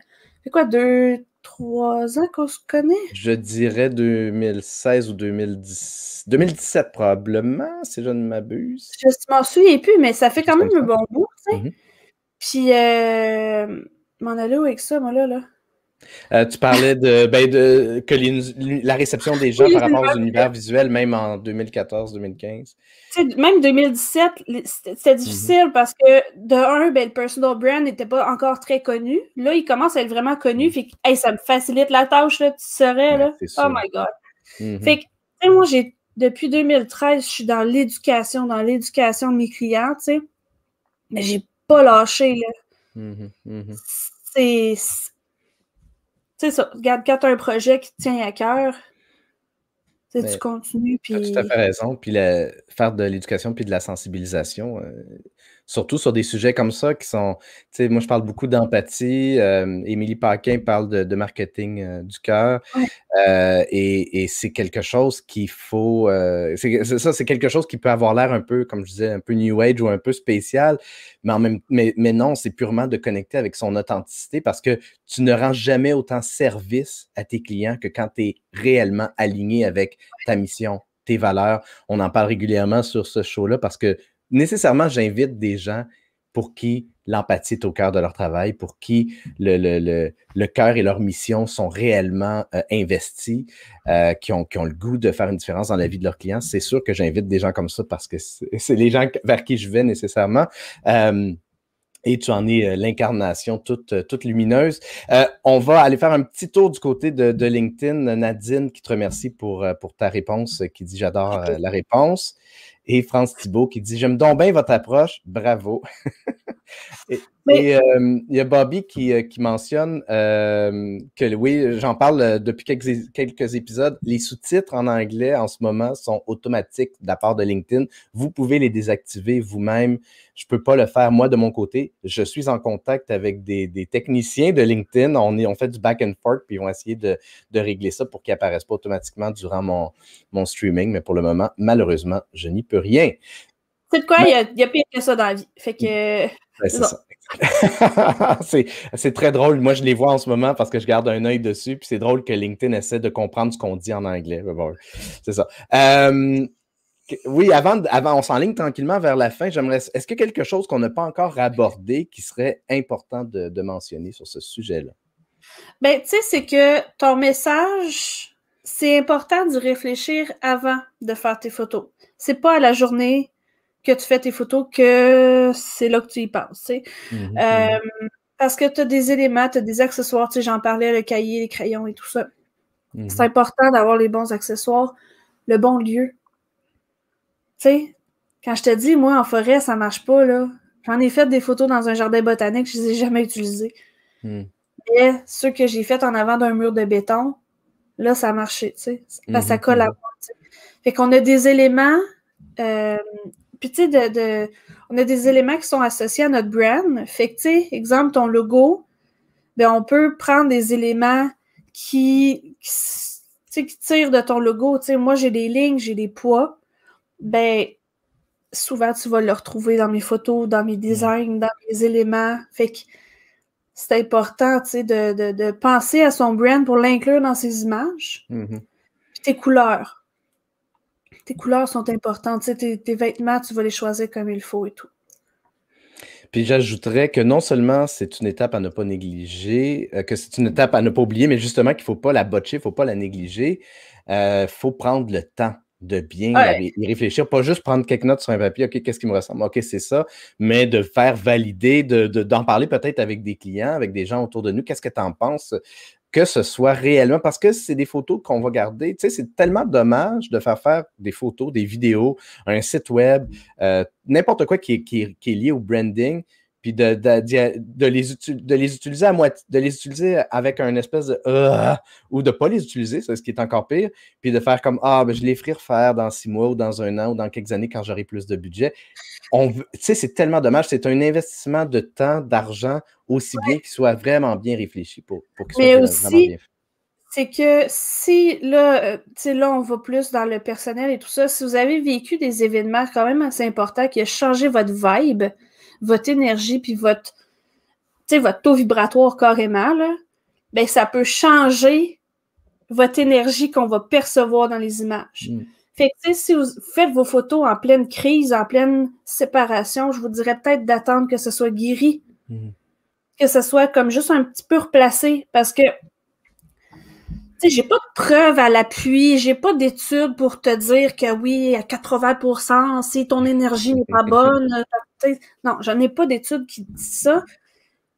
fait quoi, deux, trois ans qu'on se connaît? Je dirais 2016 ou 2017 probablement, si je ne m'abuse. Je m'en souviens plus, mais ça fait quand même un bon bout, tu mm-hmm. Puis, euh, m'en aller avec ça, moi, là, là. Euh, tu parlais de, *laughs* ben, de la réception des gens par rapport aux univers visuels, même en 2014-2015. Même 2017, c'était mhm. difficile parce que, de un, ben, le personal brand n'était pas encore très connu. Là, il commence à être vraiment connu. Mhm. ça me facilite la tâche, tu serais, là. oh my God. Mhm. Fait que, moi, j'ai, depuis 2013, je suis dans l'éducation, dans l'éducation de mes clients, tu sais. Mais j'ai pas lâché, là. C'est c'est ça. quand tu as un projet qui te tient à cœur, c'est tu continues. Puis... Tu as tout à fait raison. Puis faire de l'éducation puis de la sensibilisation, euh, surtout sur des sujets comme ça qui sont, tu sais, moi je parle beaucoup d'empathie, euh, Émilie Paquin parle de, marketing euh, du cœur, euh, et, c'est quelque chose qu'il faut, ça, c'est quelque chose qui peut avoir l'air un peu, comme je disais, un peu New Age ou un peu spécial, mais, même, mais non, c'est purement de connecter avec son authenticité parce que tu ne rends jamais autant service à tes clients que quand tu es réellement aligné avec ta mission, tes valeurs. On en parle régulièrement sur ce show-là parce que nécessairement, j'invite des gens pour qui l'empathie est au cœur de leur travail, pour qui le, cœur et leur mission sont réellement euh, investis, euh, qui, ont, qui ont le goût de faire une différence dans la vie de leurs clients. C'est sûr que j'invite des gens comme ça parce que c'est *laughs* les gens vers qui je vais nécessairement. Euh, et tu en es l'incarnation toute, lumineuse. on va aller faire un petit tour du côté de, LinkedIn. Nadine, qui te remercie pour, pour ta réponse, qui dit J'adore la réponse. Et France Thibault qui dit J'aime donc bien votre approche, bravo. *laughs* Et, euh, il y a Bobby qui, euh, mentionne euh, que, oui, j'en parle depuis quelques, épisodes, les sous-titres en anglais en ce moment sont automatiques de la part de LinkedIn. Vous pouvez les désactiver vous-même. Je ne peux pas le faire moi de mon côté. Je suis en contact avec des, techniciens de LinkedIn. On, on fait du back and forth, puis ils vont essayer de, régler ça pour qu'ils n'apparaissent pas automatiquement durant mon, streaming. Mais pour le moment, malheureusement, je n'y peux rien. C'est de quoi, il y, a, il y, a pire que ça dans la vie. Fait que. *laughs* c'est c'est très drôle. Moi, je les vois en ce moment parce que je garde un œil dessus. Puis c'est drôle que LinkedIn essaie de comprendre ce qu'on dit en anglais. c'est ça. Euh, oui, avant, avant on s'enligne tranquillement vers la fin. J'aimerais. Est-ce qu'il y a quelque chose qu'on n'a pas encore abordé qui serait important de, mentionner sur ce sujet-là? Bien, tu sais, c'est que ton message, c'est important de réfléchir avant de faire tes photos. C'est pas à la journée que tu fais tes photos que c'est là que tu y penses. Mm-hmm, mm-hmm. Euh, parce que tu as des éléments, tu as des accessoires, j'en parlais, le cahier, les crayons et tout ça. Mm-hmm. C'est important d'avoir les bons accessoires, le bon lieu. Tu quand je te dis, moi, en forêt, ça marche pas, là. J'en ai fait des photos dans un jardin botanique, je les ai jamais utilisées. Mm. Mais ceux que j'ai fait en avant d'un mur de béton, là, ça a marché, tu sais. Parce que ça collabore, Fait qu'on a des éléments euh, puis, tu sais, de, on a des éléments qui sont associés à notre brand. Fait que, tu sais, exemple, ton logo, bien, on peut prendre des éléments qui, qui, qui tirent de ton logo. Tu sais, moi, j'ai des lignes, j'ai des poids. Ben, souvent, tu vas le retrouver dans mes photos, dans mes designs, dans mes éléments. Fait que, c'est important, tu sais, de, penser à son brand pour l'inclure dans ses images. Mm-hmm. Puis tes couleurs tes couleurs sont importantes. Tes, tes, vêtements, tu vas les choisir comme il faut et tout. Puis j'ajouterais que non seulement c'est une étape à ne pas négliger, euh, que c'est une étape à ne pas oublier, mais justement qu'il ne faut pas la botcher, il ne faut pas la négliger. Il euh, faut prendre le temps de bien y réfléchir, pas juste prendre quelques notes sur un papier, OK, qu'est-ce qui me ressemble, OK, c'est ça, mais de faire valider, d'en de, parler peut-être avec des clients, avec des gens autour de nous, qu'est-ce que tu en penses, que ce soit réellement, parce que c'est des photos qu'on va garder. Tu sais, c'est tellement dommage de faire faire des photos, des vidéos, un site web, euh, n'importe quoi qui, qui est lié au branding puis de, de, les, utiliser à moitié, de les utiliser avec un espèce de euh, ou de ne pas les utiliser, c'est ce qui est encore pire, puis de faire comme Ah, ben, je les ferai refaire dans six mois ou dans un an ou dans quelques années quand j'aurai plus de budget. On, c'est tellement dommage, c'est un investissement de temps, d'argent, aussi bien qu'il soit vraiment bien réfléchi pour, pour qu'il soit aussi, vraiment bien fait. C'est que si là, euh, là, on va plus dans le personnel et tout ça, si vous avez vécu des événements quand même assez importants qui ont changé votre vibe, votre énergie puis votre, votre taux vibratoire carrément, mal ben, ça peut changer votre énergie qu'on va percevoir dans les images. Mm. Fait que, si vous faites vos photos en pleine crise, en pleine séparation, je vous dirais peut-être d'attendre que ce soit guéri, mm. que ce soit comme juste un petit peu replacé, parce que j'ai pas de preuves à l'appui, j'ai pas d'études pour te dire que oui, à 80 si ton énergie n'est pas bonne, euh, non, j'en ai pas d'études qui disent ça,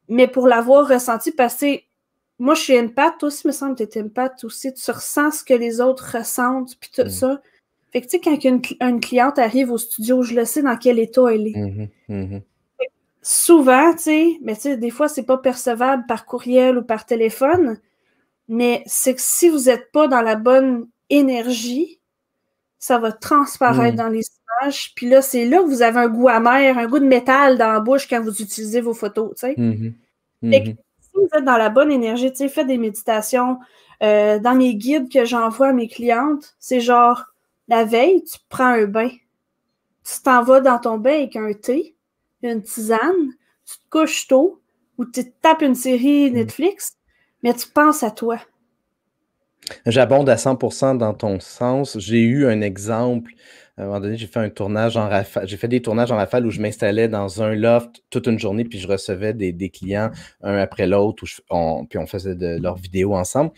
mais pour l'avoir ressenti, parce que moi, je suis empath aussi, il me semble que tu es empath aussi, tu ressens ce que les autres ressentent, puis tout mm. ça. Fait que, tu sais, quand une, cliente arrive au studio, je le sais dans quel état elle est. Mm-hmm, mm-hmm. Souvent, tu sais, mais tu sais, des fois, c'est pas percevable par courriel ou par téléphone, mais c'est que si vous n'êtes pas dans la bonne énergie, ça va transparaître hmm. dans les images. Puis là, c'est là que vous avez un goût amer, un goût de métal dans la bouche quand vous utilisez vos photos, tu sais. Mm-hmm. Mm-hmm. si vous êtes dans la bonne énergie, tu sais, faites des méditations. Euh, dans mes guides que j'envoie à mes clientes, c'est genre, la veille, tu prends un bain. Tu t'en vas dans ton bain avec un thé, une tisane, tu te couches tôt ou tu tapes une série mm. Netflix, mais tu penses à toi. J'abonde à 100 dans ton sens. J'ai eu un exemple. À un moment donné, j'ai fait un tournage en rafale. J'ai fait des tournages en rafale où je m'installais dans un loft toute une journée, puis je recevais des, clients un après l'autre, puis on faisait de leurs vidéos ensemble.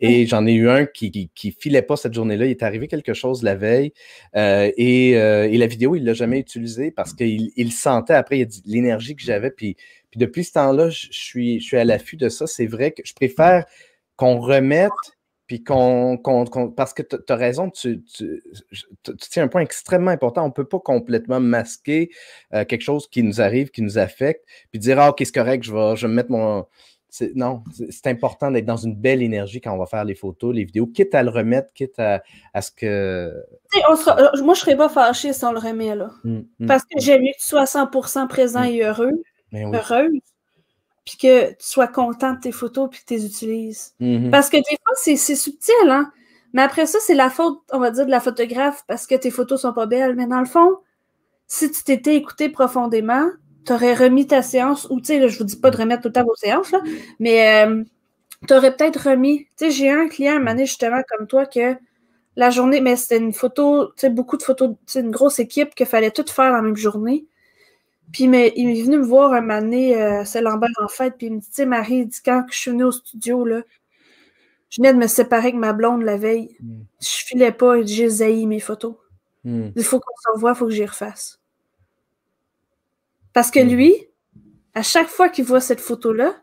Et j'en ai eu un qui, qui, filait pas cette journée-là. Il est arrivé quelque chose la veille euh, euh, et, la vidéo, il l'a jamais utilisée parce qu'il il sentait après l'énergie que j'avais, puis depuis ce temps-là, je suis, je suis à l'affût de ça. C'est vrai que je préfère qu'on remette, puis qu'on. parce que tu as raison, tu, tiens un point extrêmement important. On ne peut pas complètement masquer euh, quelque chose qui nous arrive, qui nous affecte, puis dire Ah, ok, c'est correct, je vais, je me mettre mon. Non, c'est important d'être dans une belle énergie quand on va faire les photos, les vidéos, quitte à le remettre, quitte à, ce que. Euh, moi, je ne serais pas fâché si on le remet, là. Hum, hum. parce que j'ai eu que présent hum. et heureux ben heureuse, puis que tu sois content de tes photos, puis que tu les utilises. Mm-hmm. Parce que des fois, c'est subtil, hein? Mais après ça, c'est la faute, on va dire, de la photographe parce que tes photos sont pas belles. Mais dans le fond, si tu t'étais écouté profondément, tu aurais remis ta séance, ou tu sais, je vous dis pas de remettre tout le temps vos séances, là, mais euh, tu aurais peut-être remis. Tu sais, j'ai un client, un justement, comme toi, que la journée, mais c'était une photo, tu sais, beaucoup de photos, tu sais, une grosse équipe qu'il fallait tout faire la même journée. Puis mais, il est venu me voir un moment donné, euh, c'est Lambert en fait puis il me dit, tu sais, Marie, il dit, quand je suis venue au studio, là, je venais de me séparer avec ma blonde la veille. Hmm. Je filais pas, et j'ai zaï mes photos. Hmm. Il faut qu'on s'envoie, il faut que j'y refasse. Parce que hmm. lui, à chaque fois qu'il voit cette photo-là,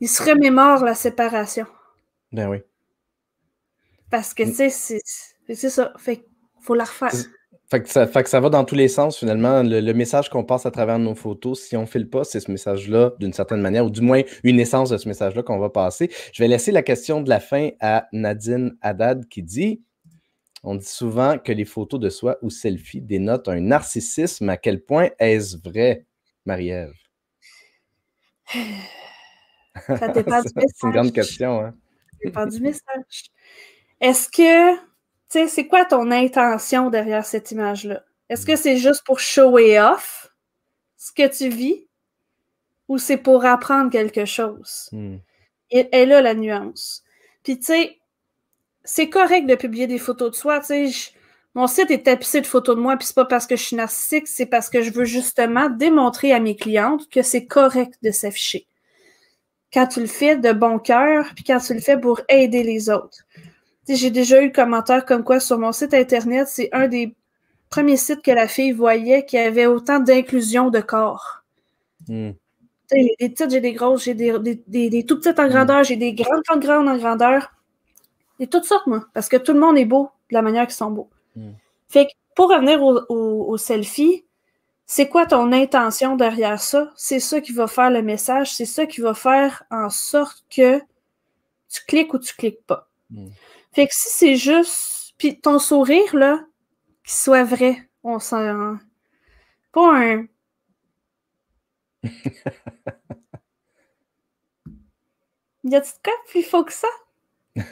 il se remémore la séparation. Ben oui. Parce que, tu sais, c'est ça. Fait faut la refaire. Fait que, ça, va dans tous les sens, finalement. Le, message qu'on passe à travers nos photos, si on ne file pas, c'est ce message-là, d'une certaine manière, ou du moins une essence de ce message-là qu'on va passer. Je vais laisser la question de la fin à Nadine Haddad qui dit On dit souvent que les photos de soi ou selfies dénotent un narcissisme. À quel point est-ce vrai, Marie-Ève Ça dépend du *laughs* c'est une grande question. Hein? Ça du message. Est-ce que tu sais, c'est quoi ton intention derrière cette image-là? Est-ce que hmm. c'est juste pour show off ce que tu vis ou c'est pour apprendre quelque chose? Hmm. Elle Et, là, la nuance. Puis, tu sais, c'est correct de publier des photos de soi. mon site est tapissé de photos de moi, puis c'est pas parce que je suis narcissique, c'est parce que je veux justement démontrer à mes clientes que c'est correct de s'afficher. Quand tu le fais de bon cœur, puis quand tu le fais pour aider les autres j'ai déjà eu le commentaire comme quoi sur mon site Internet, c'est un des premiers sites que la fille voyait qui avait autant d'inclusion de corps. Hmm. J'ai des petites, j'ai des grosses, j'ai des, tout petites en grandeur, j'ai des grandes, grandes, grandes en grandeur. Et toutes sortes, moi, parce que tout le monde est beau de la manière qu'ils sont beaux. Hmm. Fait que pour revenir au, selfies, selfie, c'est quoi ton intention derrière ça? C'est ça qui va faire le message, c'est ça qui va faire en sorte que tu cliques ou tu cliques pas. Hmm. Fait que si c'est juste. Puis ton sourire, là, qu'il soit vrai, on s'en. Hein. Pas un. *laughs* y a-t-il quoi plus faut que ça? *laughs*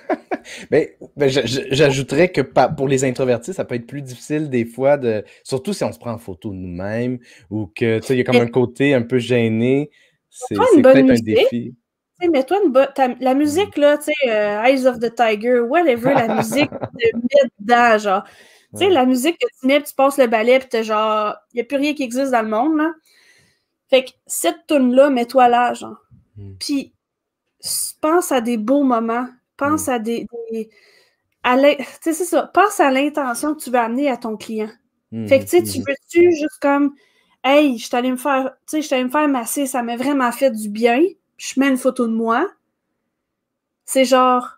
ben, ben j'ajouterais que pour les introvertis, ça peut être plus difficile des fois, de, surtout si on se prend en photo nous-mêmes ou que tu sais, il y a comme un côté un peu gêné. C'est peut-être un défi sais, mets-toi une La musique, là, tu sais, euh, Eyes of the Tiger, whatever, la *laughs* musique de dedans, genre. Tu sais, la musique que tu mets, tu passes le ballet puis t'es genre, il n'y a plus rien qui existe dans le monde, là. Fait que cette toune là mets-toi là, genre. Hmm. Puis, pense à des beaux moments. Pense hmm. à des. tu sais, c'est ça. Pense à l'intention que tu veux amener à ton client. Hmm, fait que, tu sais, tu veux-tu juste comme, hey, je suis me faire, tu sais, me faire masser, ça m'a vraiment fait du bien je mets une photo de moi, c'est genre,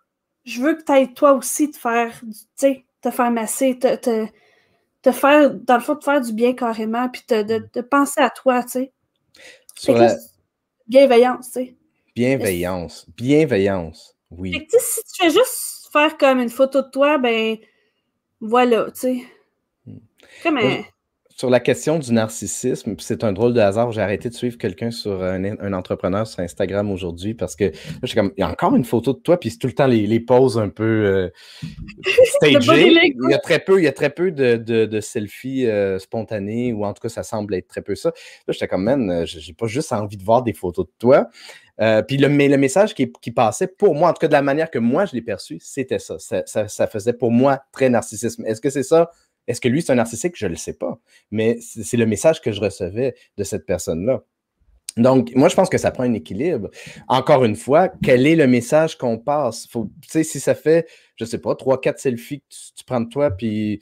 je veux que tu ailles toi aussi te faire, tu sais, te faire masser, te, faire, dans le fond, te faire du bien carrément, puis te, de, mm. penser à toi, tu sais. bienveillance, tu sais. Bienveillance, bienveillance, oui. Fait que, si tu fais juste faire comme une photo de toi, ben voilà, tu sais. Comme, sur la question du narcissisme, c'est un drôle de hasard. J'ai arrêté de suivre quelqu'un sur un, entrepreneur sur Instagram aujourd'hui parce que j'étais comme il y a encore une photo de toi, puis c'est tout le temps les, les poses un peu euh, *laughs* il y a très peu, il y a très peu de, selfies euh, spontanées, ou en tout cas, ça semble être très peu ça. Là, j'étais comme man, euh, j'ai pas juste envie de voir des photos de toi. puis le, le message qui, passait pour moi, en tout cas de la manière que moi je l'ai perçu, c'était ça. ça faisait pour moi très narcissisme. Est-ce que c'est ça est-ce que lui, c'est un narcissique? Je ne le sais pas. Mais c'est le message que je recevais de cette personne-là. Donc, moi, je pense que ça prend un équilibre. Encore une fois, quel est le message qu'on passe? Faut, si ça fait, je ne sais pas, trois, quatre selfies que tu, prends de toi, puis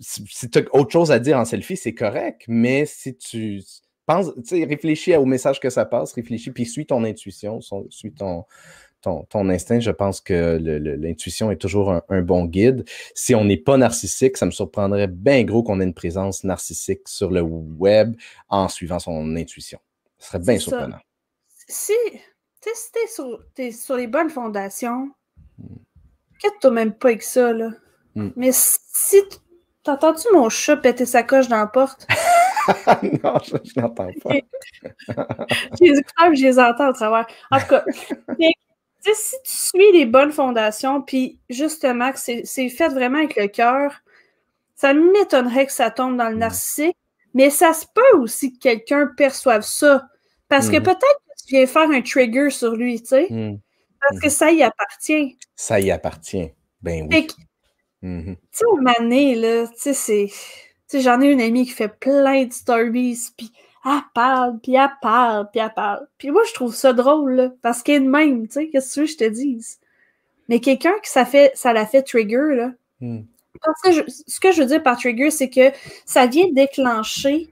si tu as autre chose à dire en selfie, c'est correct. Mais si tu penses, réfléchis au message que ça passe, réfléchis, puis suis ton intuition, suis ton, ton, instinct, je pense que l'intuition est toujours un, bon guide. Si on n'est pas narcissique, ça me surprendrait bien gros qu'on ait une présence narcissique sur le web en suivant son intuition. Ce serait bien surprenant. Si, si t'es sur, es sur les bonnes fondations, hmm. que toi même pas avec ça, là. Hmm. Mais si t'entends-tu mon chat péter sa coche dans la porte? *laughs* non, je, n'entends pas. *laughs* j'ai les je les entends ça va. En tout cas, *laughs* si tu suis les bonnes fondations, puis justement, que c'est fait vraiment avec le cœur, ça m'étonnerait que ça tombe dans le narcissique, mais ça se peut aussi que quelqu'un perçoive ça. Parce que mm-hmm. peut-être que tu viens faire un trigger sur lui, tu sais. Mm. Parce que mm-hmm. ça y appartient. Ça y appartient. Ben oui. Mm-hmm. Tu sais, au là, tu sais, c'est. Tu sais, j'en ai une amie qui fait plein de stories, puis elle ah, parle, puis elle parle, puis elle parle. Puis moi, je trouve ça drôle, parce qu'elle est de même, tu sais, qu'est-ce que tu veux que je te dise? Mais quelqu'un que ça, fait, ça la fait trigger, là. Hmm. Parce que ce que je veux dire par trigger, c'est que ça vient déclencher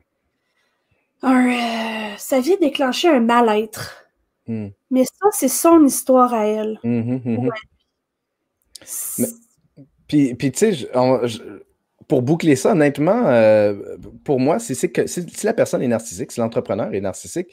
un, euh, ça vient déclencher un mal-être. Hmm. Mais ça, c'est son histoire à elle. Mhm, mhm, mhm. Puis, tu sais, pour boucler ça, honnêtement, euh, pour moi, c'est que si la personne est narcissique, si l'entrepreneur est narcissique,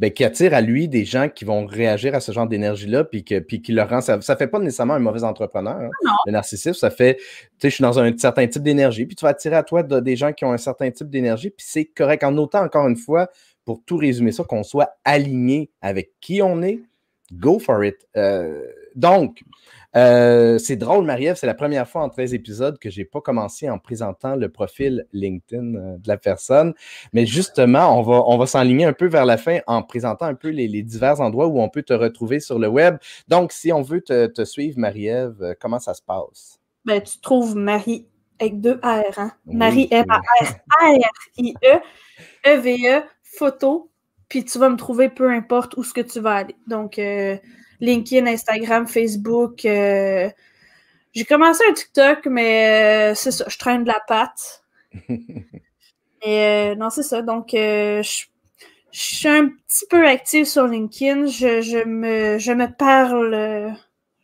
ben, qui attire à lui des gens qui vont réagir à ce genre d'énergie-là, puis, que, puis qui leur rend. Ça ne fait pas nécessairement un mauvais entrepreneur, hein. le narcissisme. Ça fait, tu sais, je suis dans un certain type d'énergie, puis tu vas attirer à toi des gens qui ont un certain type d'énergie, puis c'est correct. En autant, encore une fois, pour tout résumer ça, qu'on soit aligné avec qui on est, go for it. Euh, donc, euh, c'est drôle, Marie-Ève, c'est la première fois en 13 épisodes que je n'ai pas commencé en présentant le profil LinkedIn euh, de la personne. Mais justement, on va, on va s'enligner un peu vers la fin en présentant un peu les, divers endroits où on peut te retrouver sur le web. Donc, si on veut te, suivre, Marie-Ève, euh, comment ça se passe? Ben, tu trouves Marie avec deux R, hein? Marie M A R I E E V E photo, puis tu vas me trouver peu importe où ce que tu vas aller. Donc LinkedIn, Instagram, Facebook. Euh, j'ai commencé un TikTok, mais euh, c'est ça, je traîne de la patte. *laughs* Et euh, non, c'est ça. Donc, je suis un petit peu active sur LinkedIn. Je, me, parle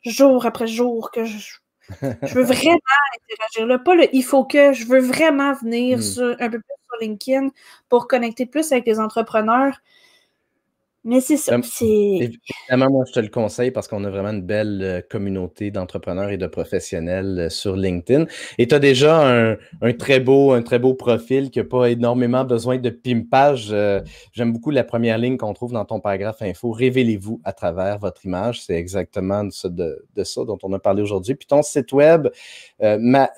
jour après jour que je, veux *laughs* vraiment interagir. Là, pas le il faut que, je veux vraiment venir hmm. un peu plus sur LinkedIn pour connecter plus avec les entrepreneurs. Mais c'est ça. Évidemment, moi, je te le conseille parce qu'on a vraiment une belle euh, communauté d'entrepreneurs et de professionnels euh, sur LinkedIn. Et tu as déjà un, très beau, un très beau profil qui n'a pas énormément besoin de pimpage. Euh, j'aime beaucoup la première ligne qu'on trouve dans ton paragraphe info. Révélez-vous à travers votre image. C'est exactement de, ça, dont on a parlé aujourd'hui. Puis ton site web,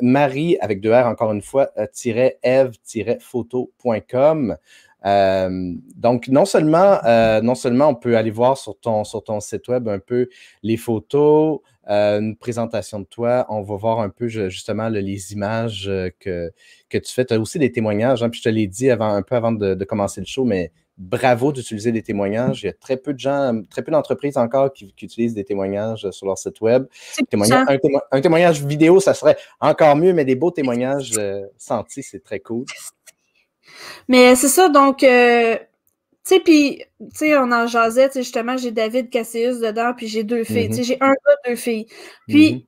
Marie, avec deux R encore une fois, euh, -eve-photo.com. Euh, donc, non seulement, euh, non seulement on peut aller voir sur ton, sur ton site web un peu les photos, euh, une présentation de toi, on va voir un peu justement les images que, que tu fais. Tu as aussi des témoignages, hein, puis je te l'ai dit avant, un peu avant de, commencer le show, mais bravo d'utiliser des témoignages. Il y a très peu de gens, très peu d'entreprises encore qui, utilisent des témoignages sur leur site web. un, témoignage vidéo, ça serait encore mieux, mais des beaux témoignages sentis, c'est très cool. Mais c'est ça, donc, euh, tu sais, puis, tu sais, on en jasait, tu justement, j'ai David Cassius dedans, puis j'ai deux filles, tu sais, mhm. j'ai un gars, deux filles. Puis,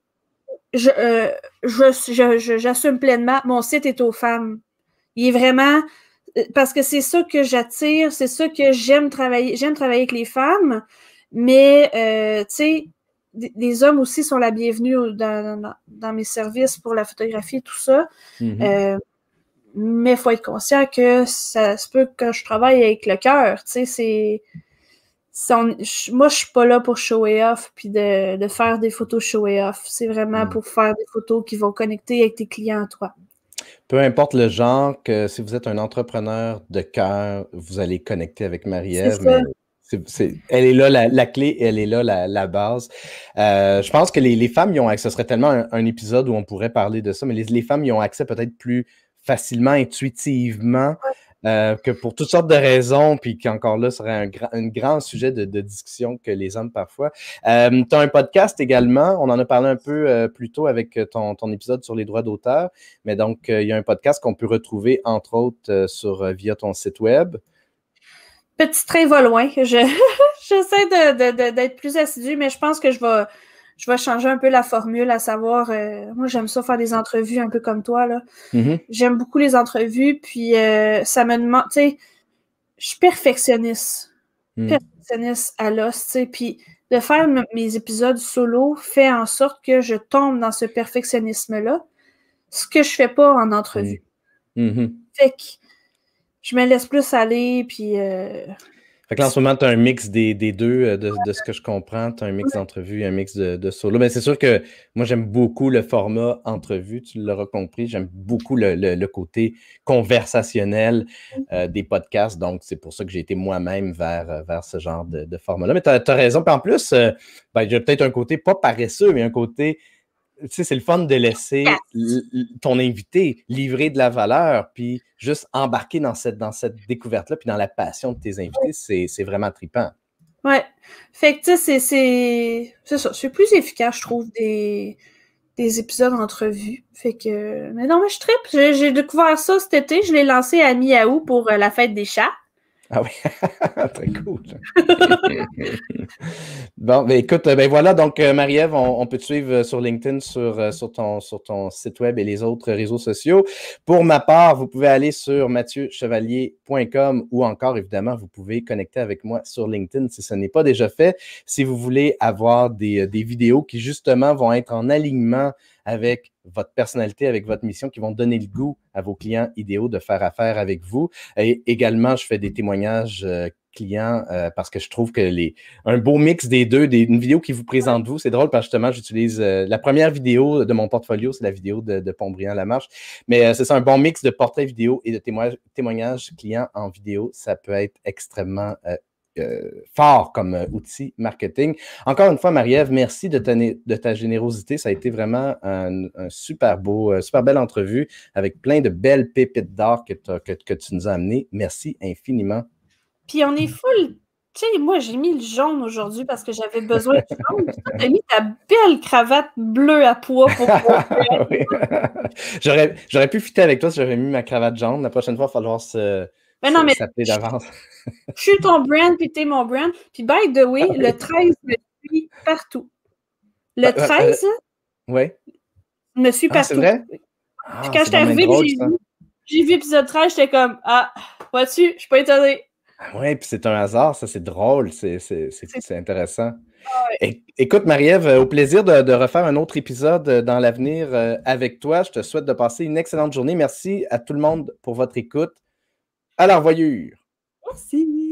mhm. euh, je, j'assume pleinement, mon site est aux femmes. Il est vraiment, euh, parce que c'est ça que j'attire, c'est ça que j'aime travailler. J'aime travailler avec les femmes, mais, tu sais, les hommes aussi sont la bienvenue dans, mes services pour la photographie, tout ça. Mhm mais faut être conscient que ça se peut que je travaille avec le cœur, tu sais, c'est... moi, je suis pas là pour show et off puis de, faire des photos et off. C'est vraiment hmm. pour faire des photos qui vont connecter avec tes clients, toi. Peu importe le genre, que si vous êtes un entrepreneur de cœur, vous allez connecter avec Marie-Ève. elle est là la, clé, elle est là la, base. Euh, je pense que les, femmes y ont accès. Ce serait tellement un, épisode où on pourrait parler de ça, mais les, les femmes y ont accès peut-être plus facilement, intuitivement, euh, que pour toutes sortes de raisons, puis qu'encore là, serait un, un, grand sujet de, discussion que les hommes parfois. Euh, tu as un podcast également, on en a parlé un peu euh, plus tôt avec ton, épisode sur les droits d'auteur, mais donc il y a un podcast qu'on peut retrouver entre autres sur via ton site web. Petit train va loin. *laughs* J'essaie d'être plus assidu, mais je pense que je vais je vais changer un peu la formule, à savoir, euh, moi j'aime ça faire des entrevues un peu comme toi. là. Mm-hmm. J'aime beaucoup les entrevues, puis euh, ça me demande, tu sais, je suis perfectionniste. Mm. Perfectionniste à l'os, tu sais, puis de faire mes épisodes solo fait en sorte que je tombe dans ce perfectionnisme-là, ce que je fais pas en entrevue. Mm. Mm-hmm. Fait que je me laisse plus aller, puis euh, fait en ce moment, tu as un mix des, deux, euh, de, ce que je comprends. Tu as un mix d'entrevue, un mix de, solo. Mais c'est sûr que moi, j'aime beaucoup le format entrevue, tu l'auras compris. J'aime beaucoup le, côté conversationnel mm-hmm. euh, des podcasts. Donc, c'est pour ça que j'ai été moi-même vers, euh, vers ce genre de, format-là. Mais tu as, raison. Puis en plus, j'ai ben, peut-être un côté pas paresseux, mais un côté sais, c'est le fun de laisser ton invité livrer de la valeur, puis juste embarquer dans cette, cette découverte-là, puis dans la passion de tes invités, c'est vraiment tripant. Ouais. Fait que, tu sais, c'est ça. C'est plus efficace, je trouve, des, épisodes entrevues. Fait que. Mais non, mais je tripe. J'ai découvert ça cet été. Je l'ai lancé à Miaou pour euh, la fête des chats. Ah oui, *laughs* très cool. bon, ben écoute, euh, ben voilà, donc euh, Marie-Ève, on, peut te suivre euh, sur LinkedIn, sur, sur, ton, sur ton site web et les autres réseaux sociaux. Pour ma part, vous pouvez aller sur mathieuchevalier.com ou encore, évidemment, vous pouvez connecter avec moi sur LinkedIn si ce n'est pas déjà fait. Si vous voulez avoir des, des vidéos qui, justement, vont être en alignement avec votre personnalité, avec votre mission, qui vont donner le goût à vos clients idéaux de faire affaire avec vous. Et également, je fais des témoignages euh, clients euh, parce que je trouve que les un beau mix des deux, des, une vidéo qui vous présente vous, c'est drôle parce que justement j'utilise euh, la première vidéo de mon portfolio, c'est la vidéo de, de à La Marche, mais c'est un bon mix de portrait vidéo et de témoignages clients en vidéo, ça peut être extrêmement euh, fort comme euh, outil marketing. Encore une fois, Marie-Ève, merci de ta, générosité. Ça a été vraiment un, super beau, euh, super belle entrevue avec plein de belles pépites d'or que, tu nous as amenées. Merci infiniment. Puis on est full. Tu moi, j'ai mis le jaune aujourd'hui parce que j'avais besoin de jaune. tu mis ta belle cravate bleue à poids pour *laughs* *laughs* J'aurais pu fitter avec toi si j'avais mis ma cravate jaune. La prochaine fois, il va falloir se ben mais non, d'avance. *laughs* je suis ton brand, puis t'es mon brand. Puis, by the way, ah, le 13 me suit partout. Le 13 ah, ah, euh, Oui. me suit partout. c'est vrai? Quand je suis arrivée, j'ai vu épisode 13, j'étais comme Ah, vois-tu, je suis pas étonnée. Oui, puis c'est un hasard, ça, c'est drôle, c'est intéressant. Écoute, Marie-Ève, euh, au plaisir de, refaire un autre épisode euh, dans l'avenir avec toi. Je te souhaite de passer une excellente journée. Merci à tout le monde pour votre écoute à la revoyure. Merci.